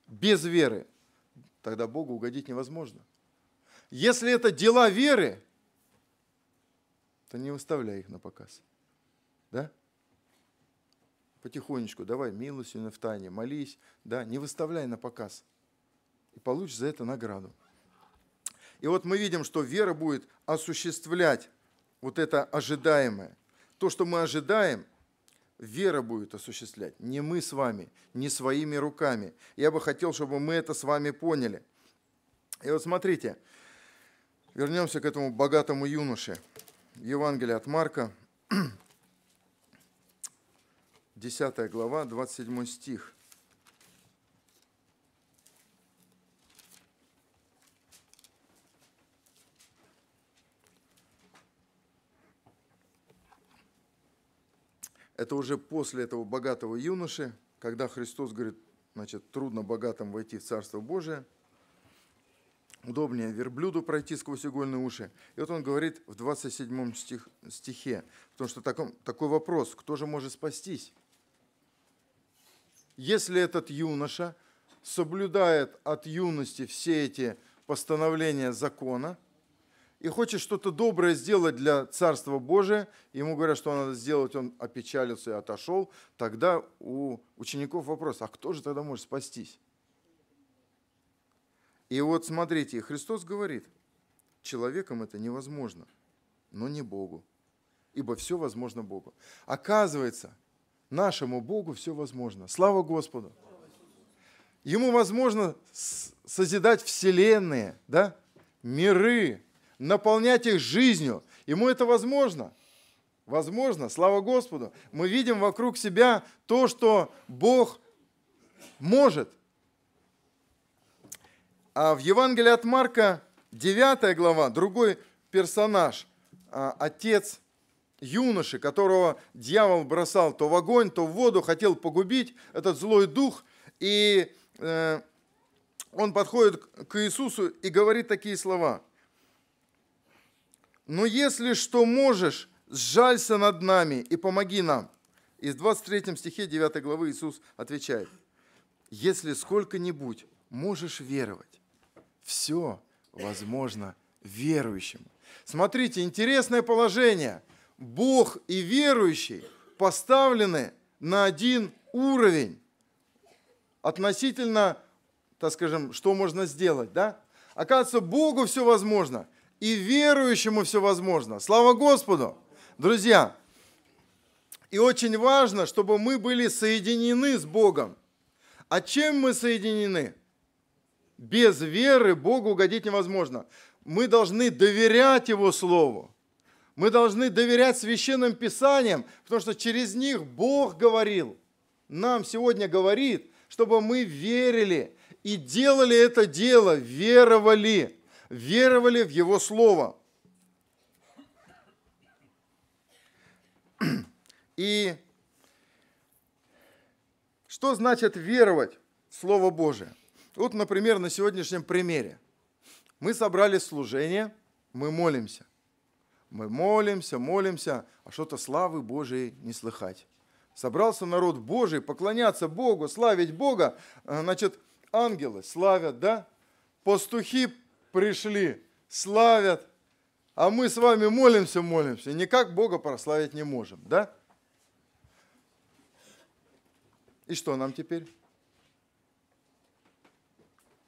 без веры, тогда Богу угодить невозможно. Если это дела веры, то не выставляй их на показ. Да? потихонечку, давай милостью в тайне, молись, да, не выставляй на показ. И получишь за это награду. И вот мы видим, что вера будет осуществлять вот это ожидаемое. То, что мы ожидаем, вера будет осуществлять. Не мы с вами, не своими руками. Я бы хотел, чтобы мы это с вами поняли. И вот смотрите, вернемся к этому богатому юноше. Евангелие от Марка, 10 глава, 27 стих. Это уже после этого богатого юноши, когда Христос говорит, значит, трудно богатым войти в Царство Божие, удобнее верблюду пройти сквозь игольные уши. И вот он говорит в 27 стих, стихе, потому что таком, такой вопрос, кто же может спастись? Если этот юноша соблюдает от юности все эти постановления закона и хочет что-то доброе сделать для Царства Божия, ему говорят, что надо сделать, он опечалился и отошел, тогда у учеников вопрос, а кто же тогда может спастись? И вот смотрите, Христос говорит, человеком это невозможно, но не Богу, ибо все возможно Богу. Оказывается, – Нашему Богу все возможно. Слава Господу! Ему возможно созидать вселенные, да? миры, наполнять их жизнью. Ему это возможно. Возможно, слава Господу. Мы видим вокруг себя то, что Бог может. А в Евангелии от Марка 9 глава, другой персонаж, а, отец юноши, которого дьявол бросал то в огонь, то в воду, хотел погубить этот злой дух. И э, он подходит к Иисусу и говорит такие слова. «Но если что можешь, сжалься над нами и помоги нам». И в 23 стихе 9 главы Иисус отвечает. «Если сколько-нибудь можешь веровать, все возможно верующему». Смотрите, интересное положение – Бог и верующий поставлены на один уровень относительно, так скажем, что можно сделать, да? Оказывается, Богу все возможно, и верующему все возможно. Слава Господу! Друзья, и очень важно, чтобы мы были соединены с Богом. А чем мы соединены? Без веры Богу угодить невозможно. Мы должны доверять Его Слову. Мы должны доверять священным писаниям, потому что через них Бог говорил. Нам сегодня говорит, чтобы мы верили и делали это дело, веровали, веровали в Его Слово. И что значит веровать в Слово Божие? Вот, например, на сегодняшнем примере. Мы собрали служение, мы молимся. Мы молимся, молимся, а что-то славы Божией не слыхать. Собрался народ Божий поклоняться Богу, славить Бога. Э, значит, ангелы славят, да? Пастухи пришли, славят. А мы с вами молимся, молимся, никак Бога прославить не можем, да? И что нам теперь?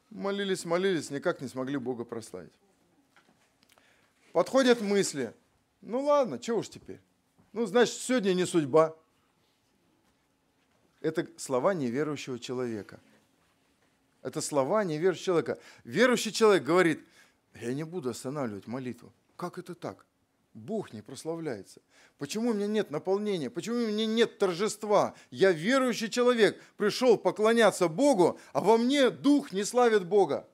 Молились, молились, никак не смогли Бога прославить подходят мысли. Ну ладно, чего уж теперь. Ну, значит, сегодня не судьба. Это слова неверующего человека. Это слова неверующего человека. Верующий человек говорит, я не буду останавливать молитву. Как это так? Бог не прославляется. Почему у меня нет наполнения? Почему у меня нет торжества? Я верующий человек, пришел поклоняться Богу, а во мне Дух не славит Бога.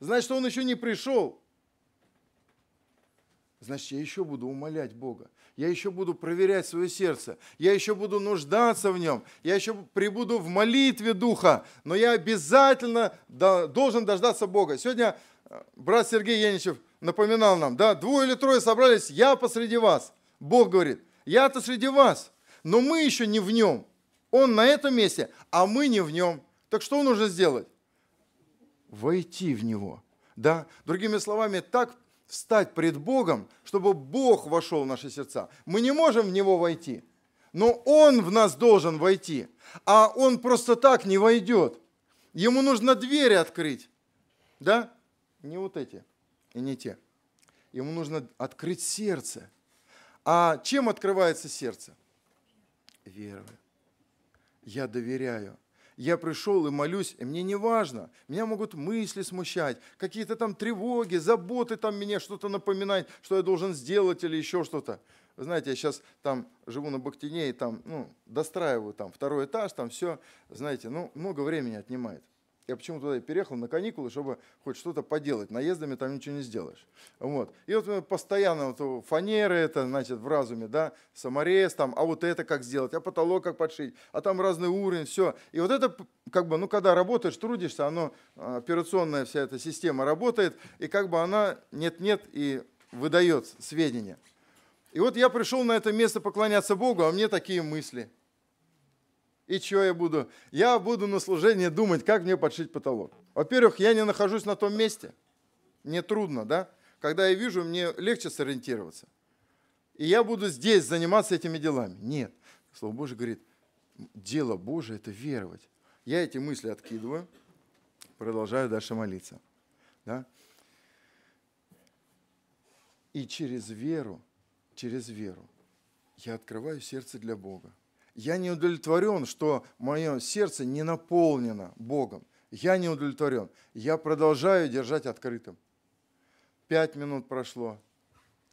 Значит, Он еще не пришел значит, я еще буду умолять Бога, я еще буду проверять свое сердце, я еще буду нуждаться в нем, я еще прибуду в молитве Духа, но я обязательно должен дождаться Бога. Сегодня э, брат Сергей Яничев напоминал нам, да, двое или трое собрались, я посреди вас. Бог говорит, я-то среди вас, но мы еще не в нем. Он на этом месте, а мы не в нем. Так что нужно сделать? Войти в него. Да? Другими словами, так встать пред Богом, чтобы Бог вошел в наши сердца. Мы не можем в Него войти, но Он в нас должен войти, а Он просто так не войдет. Ему нужно двери открыть, да? Не вот эти и не те. Ему нужно открыть сердце. А чем открывается сердце? Верой. Я доверяю я пришел и молюсь, и мне не важно. Меня могут мысли смущать, какие-то там тревоги, заботы там меня что-то напоминает, что я должен сделать или еще что-то. Вы знаете, я сейчас там живу на Бахтине и там, ну, достраиваю там второй этаж, там все, знаете, ну, много времени отнимает. Я почему туда и переехал на каникулы, чтобы хоть что-то поделать. Наездами там ничего не сделаешь. Вот. И вот э, постоянно вот, э, фанеры, это, значит, в разуме, да, саморез, там, а вот это как сделать, а потолок как подшить, а там разный уровень, все. И вот это, как бы, ну, когда работаешь, трудишься, оно, а, операционная вся эта система работает, и как бы она нет-нет и выдает сведения. И вот я пришел на это место поклоняться Богу, а мне такие мысли – и что я буду? Я буду на служении думать, как мне подшить потолок. Во-первых, я не нахожусь на том месте. Мне трудно, да? Когда я вижу, мне легче сориентироваться. И я буду здесь заниматься этими делами. Нет. Слово Божие говорит, дело Божие – это веровать. Я эти мысли откидываю, продолжаю дальше молиться. Да? И через веру, через веру я открываю сердце для Бога я не удовлетворен, что мое сердце не наполнено Богом. Я не удовлетворен. Я продолжаю держать открытым. Пять минут прошло,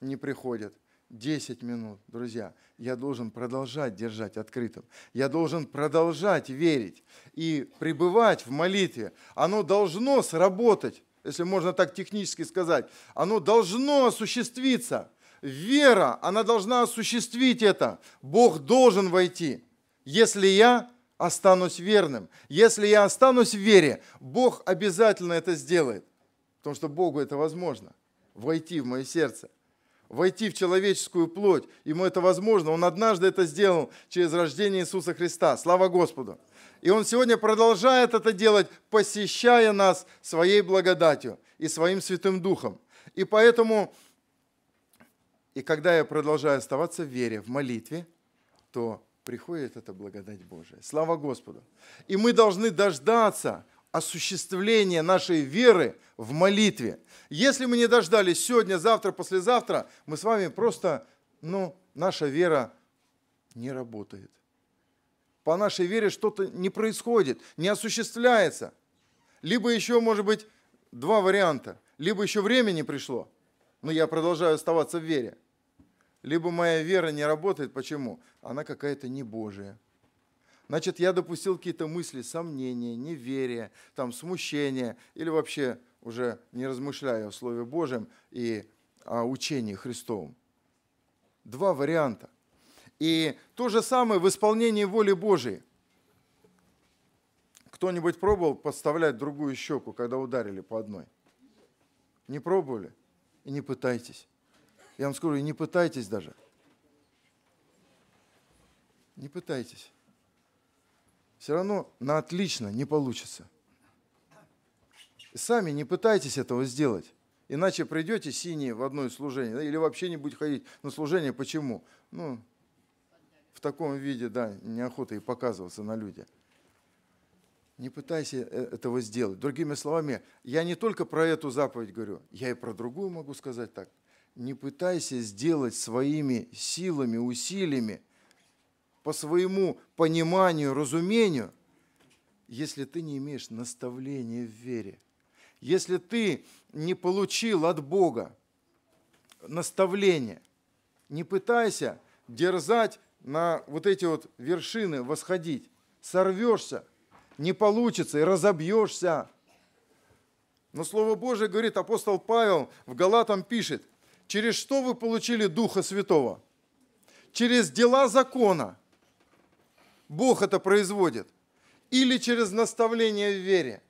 не приходит. Десять минут, друзья, я должен продолжать держать открытым. Я должен продолжать верить и пребывать в молитве. Оно должно сработать, если можно так технически сказать. Оно должно осуществиться. Вера, она должна осуществить это. Бог должен войти. Если я останусь верным, если я останусь в вере, Бог обязательно это сделает. Потому что Богу это возможно. Войти в мое сердце войти в человеческую плоть. Ему это возможно. Он однажды это сделал через рождение Иисуса Христа. Слава Господу! И Он сегодня продолжает это делать, посещая нас своей благодатью и своим Святым Духом. И поэтому и когда я продолжаю оставаться в вере, в молитве, то приходит эта благодать Божия. Слава Господу! И мы должны дождаться осуществления нашей веры в молитве. Если мы не дождались сегодня, завтра, послезавтра, мы с вами просто, ну, наша вера не работает. По нашей вере что-то не происходит, не осуществляется. Либо еще, может быть, два варианта. Либо еще время не пришло, но я продолжаю оставаться в вере – либо моя вера не работает. Почему? Она какая-то не небожия. Значит, я допустил какие-то мысли, сомнения, неверие, там, смущение или вообще уже не размышляя о Слове Божьем и о учении Христовом. Два варианта. И то же самое в исполнении воли Божией. Кто-нибудь пробовал подставлять другую щеку, когда ударили по одной? Не пробовали? И не пытайтесь. Я вам скажу, не пытайтесь даже. Не пытайтесь. Все равно на отлично не получится. И сами не пытайтесь этого сделать. Иначе придете синие в одно из служений, или вообще не будете ходить на служение. Почему? Ну, в таком виде, да, неохота и показываться на люди. Не пытайся э, этого сделать. Другими словами, я не только про эту заповедь говорю, я и про другую могу сказать так – не пытайся сделать своими силами, усилиями, по своему пониманию, разумению, если ты не имеешь наставления в вере, если ты не получил от Бога наставление, не пытайся дерзать на вот эти вот вершины восходить, сорвешься, не получится и разобьешься. Но Слово Божие говорит, апостол Павел в Галатам пишет – Через что вы получили Духа Святого? Через дела закона. Бог это производит. Или через наставление в вере.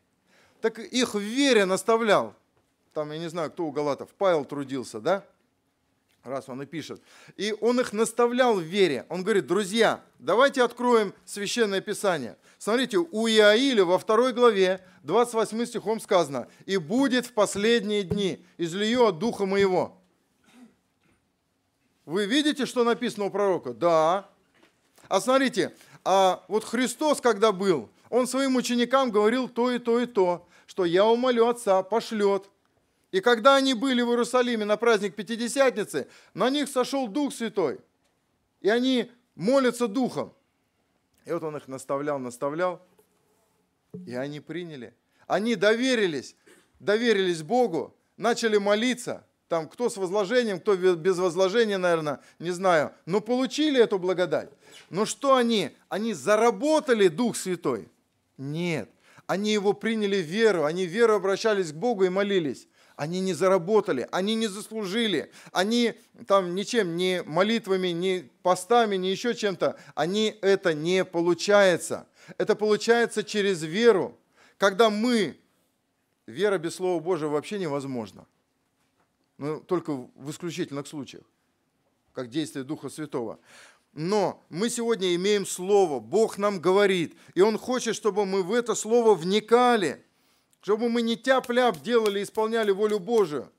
Так их в вере наставлял. Там, я не знаю, кто у Галатов, Павел трудился, да? раз он и пишет. И он их наставлял в вере. Он говорит, друзья, давайте откроем Священное Писание. Смотрите, у Иаиля во второй главе 28 стихом сказано, «И будет в последние дни, излию от Духа Моего». Вы видите, что написано у пророка? Да. А смотрите, а вот Христос, когда был, он своим ученикам говорил то и то и то, что я умолю Отца, пошлет. И когда они были в Иерусалиме на праздник Пятидесятницы, на них сошел Дух Святой. И они молятся Духом. И вот он их наставлял, наставлял. И они приняли. Они доверились, доверились Богу, начали молиться. Там кто с возложением, кто без возложения, наверное, не знаю. Но получили эту благодать. Но что они? Они заработали Дух Святой? Нет. Они его приняли в веру, они в веру обращались к Богу и молились. Они не заработали, они не заслужили, они там ничем, ни молитвами, ни постами, ни еще чем-то, они это не получается. Это получается через веру, когда мы, вера без Слова Божьего вообще невозможна но ну, только в исключительных случаях, как действие Духа Святого. Но мы сегодня имеем Слово, Бог нам говорит, и Он хочет, чтобы мы в это Слово вникали, чтобы мы не тяп-ляп делали, исполняли волю Божию,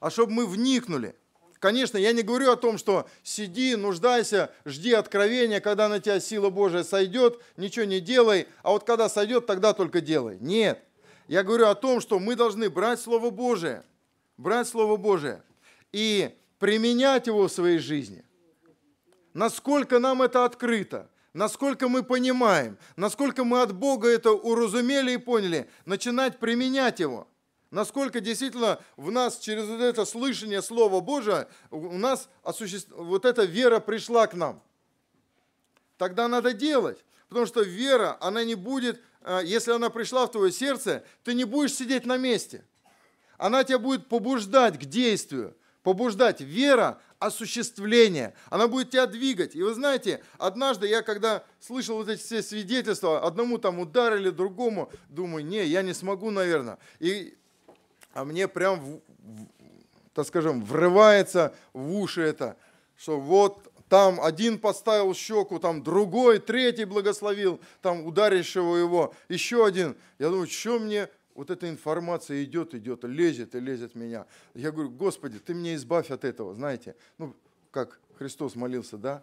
а чтобы мы вникнули. Конечно, я не говорю о том, что сиди, нуждайся, жди откровения, когда на тебя сила Божия сойдет, ничего не делай, а вот когда сойдет, тогда только делай. Нет. Я говорю о том, что мы должны брать Слово Божие – брать Слово Божие и применять его в своей жизни. Насколько нам это открыто, насколько мы понимаем, насколько мы от Бога это уразумели и поняли, начинать применять его. Насколько действительно в нас через вот это слышание Слова Божия у нас осуществ... вот эта вера пришла к нам. Тогда надо делать, потому что вера, она не будет, э, если она пришла в твое сердце, ты не будешь сидеть на месте – она тебя будет побуждать к действию, побуждать вера, осуществление. Она будет тебя двигать. И вы знаете, однажды я, когда слышал вот эти все свидетельства, одному там ударили, другому, думаю, не, я не смогу, наверное. И, а мне прям, в, в, так скажем, врывается в уши это, что вот там один поставил щеку, там другой, третий благословил, там ударившего его, еще один. Я думаю, что мне вот эта информация идет, идет, лезет и лезет в меня. Я говорю, Господи, ты меня избавь от этого, знаете. Ну, как Христос молился, да?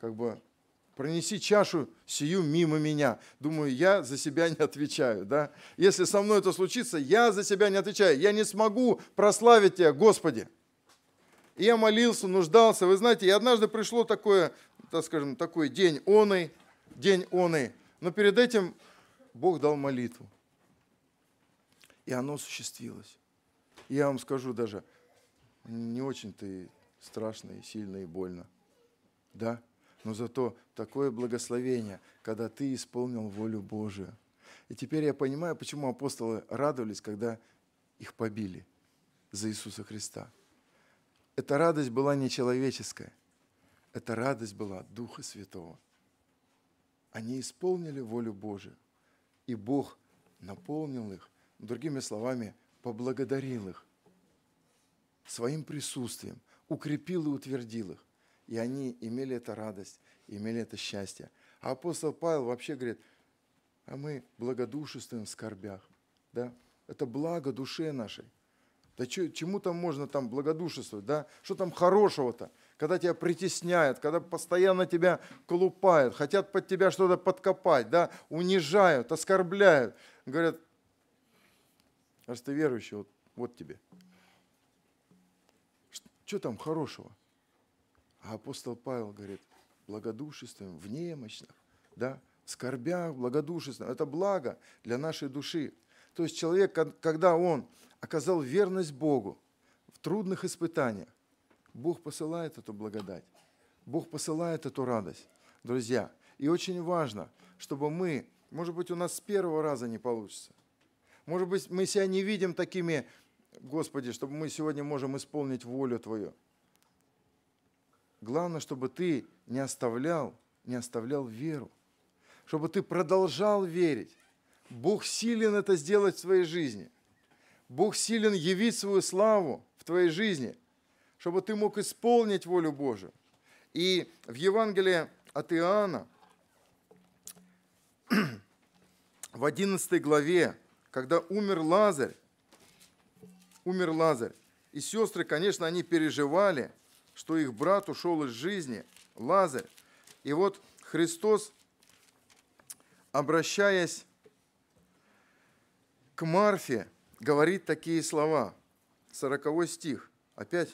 Как бы пронеси чашу сию мимо меня. Думаю, я за себя не отвечаю, да? Если со мной это случится, я за себя не отвечаю. Я не смогу прославить Тебя, Господи. И я молился, нуждался. Вы знаете, и однажды пришло такое, так скажем, такой день оный, день оный. Но перед этим Бог дал молитву. И оно осуществилось. я вам скажу даже, не очень-то и страшно, и сильно, и больно. Да? Но зато такое благословение, когда ты исполнил волю Божию. И теперь я понимаю, почему апостолы радовались, когда их побили за Иисуса Христа. Эта радость была не человеческая. Эта радость была Духа Святого. Они исполнили волю Божию, и Бог наполнил их другими словами, поблагодарил их своим присутствием, укрепил и утвердил их. И они имели это радость, имели это счастье. А апостол Павел вообще говорит, а мы благодушествуем в скорбях. Да? Это благо душе нашей. Да чё, чему там можно там благодушествовать, да? Что там хорошего-то? Когда тебя притесняют, когда постоянно тебя колупают, хотят под тебя что-то подкопать, да? Унижают, оскорбляют. Говорят, Раз ты верующий, вот, вот тебе. Что там хорошего? А апостол Павел говорит, благодушествуем в немощных, да, в скорбях, благодушествуем. Это благо для нашей души. То есть человек, когда он оказал верность Богу в трудных испытаниях, Бог посылает эту благодать, Бог посылает эту радость, друзья. И очень важно, чтобы мы, может быть, у нас с первого раза не получится, может быть, мы себя не видим такими, Господи, чтобы мы сегодня можем исполнить волю Твою. Главное, чтобы ты не оставлял, не оставлял веру, чтобы ты продолжал верить. Бог силен это сделать в своей жизни. Бог силен явить свою славу в твоей жизни, чтобы ты мог исполнить волю Божию. И в Евангелии от Иоанна в 11 главе когда умер Лазарь, умер Лазарь, и сестры, конечно, они переживали, что их брат ушел из жизни, Лазарь. И вот Христос, обращаясь к Марфе, говорит такие слова. 40 стих. Опять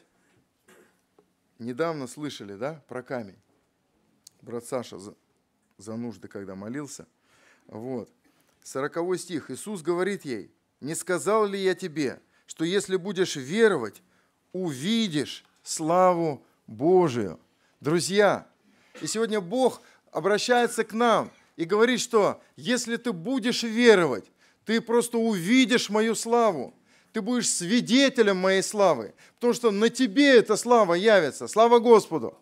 недавно слышали, да, про камень. Брат Саша за, за нужды, когда молился. Вот. 40 стих, Иисус говорит ей, «Не сказал ли я тебе, что если будешь веровать, увидишь славу Божию?» Друзья, и сегодня Бог обращается к нам и говорит, что если ты будешь веровать, ты просто увидишь мою славу, ты будешь свидетелем моей славы, потому что на тебе эта слава явится. Слава Господу!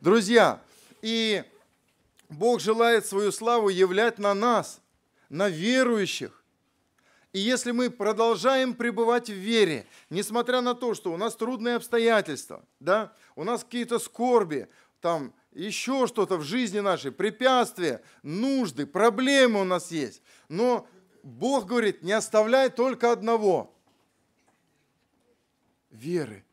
Друзья, и Бог желает свою славу являть на нас – на верующих. И если мы продолжаем пребывать в вере, несмотря на то, что у нас трудные обстоятельства, да, у нас какие-то скорби, там еще что-то в жизни нашей, препятствия, нужды, проблемы у нас есть. Но Бог говорит, не оставляй только одного – веры.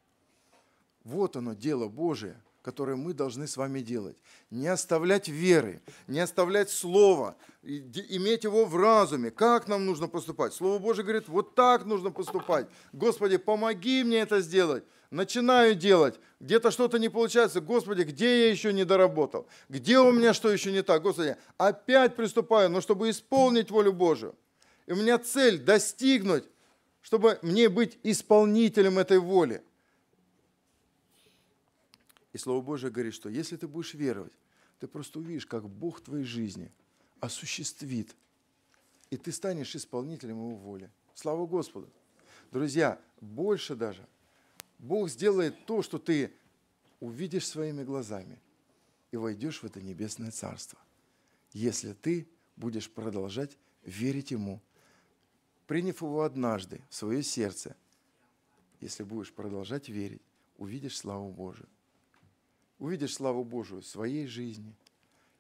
Вот оно, дело Божие – которое мы должны с вами делать. Не оставлять веры, не оставлять слова, иметь его в разуме. Как нам нужно поступать? Слово Божие говорит, вот так нужно поступать. Господи, помоги мне это сделать. Начинаю делать. Где-то что-то не получается. Господи, где я еще не доработал? Где у меня что еще не так? Господи, опять приступаю, но чтобы исполнить волю Божию. И у меня цель достигнуть, чтобы мне быть исполнителем этой воли – и Слово Божие говорит, что если ты будешь веровать, ты просто увидишь, как Бог твоей жизни осуществит, и ты станешь исполнителем Его воли. Слава Господу! Друзья, больше даже. Бог сделает то, что ты увидишь своими глазами и войдешь в это небесное царство, если ты будешь продолжать верить Ему, приняв Его однажды в свое сердце. Если будешь продолжать верить, увидишь славу Божию увидишь славу Божию в своей жизни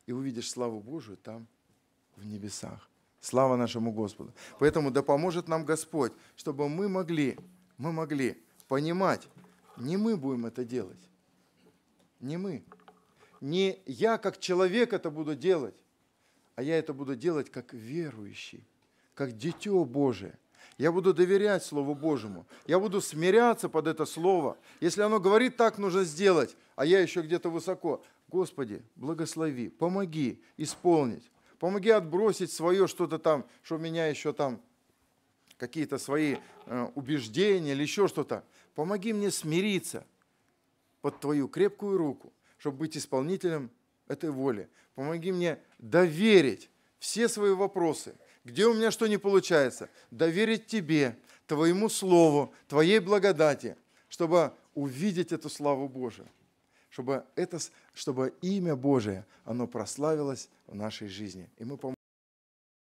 и увидишь славу Божию там, в небесах. Слава нашему Господу. Поэтому да поможет нам Господь, чтобы мы могли, мы могли понимать, не мы будем это делать, не мы. Не я как человек это буду делать, а я это буду делать как верующий, как дитё Божие, я буду доверять Слову Божьему. Я буду смиряться под это Слово. Если оно говорит так, нужно сделать, а я еще где-то высоко. Господи, благослови, помоги исполнить. Помоги отбросить свое что-то там, что у меня еще там какие-то свои э, убеждения или еще что-то. Помоги мне смириться под Твою крепкую руку, чтобы быть исполнителем этой воли. Помоги мне доверить все свои вопросы, где у меня что не получается? Доверить Тебе, Твоему Слову, Твоей благодати, чтобы увидеть эту славу Божию, чтобы, это, чтобы имя Божие, оно прославилось в нашей жизни. И мы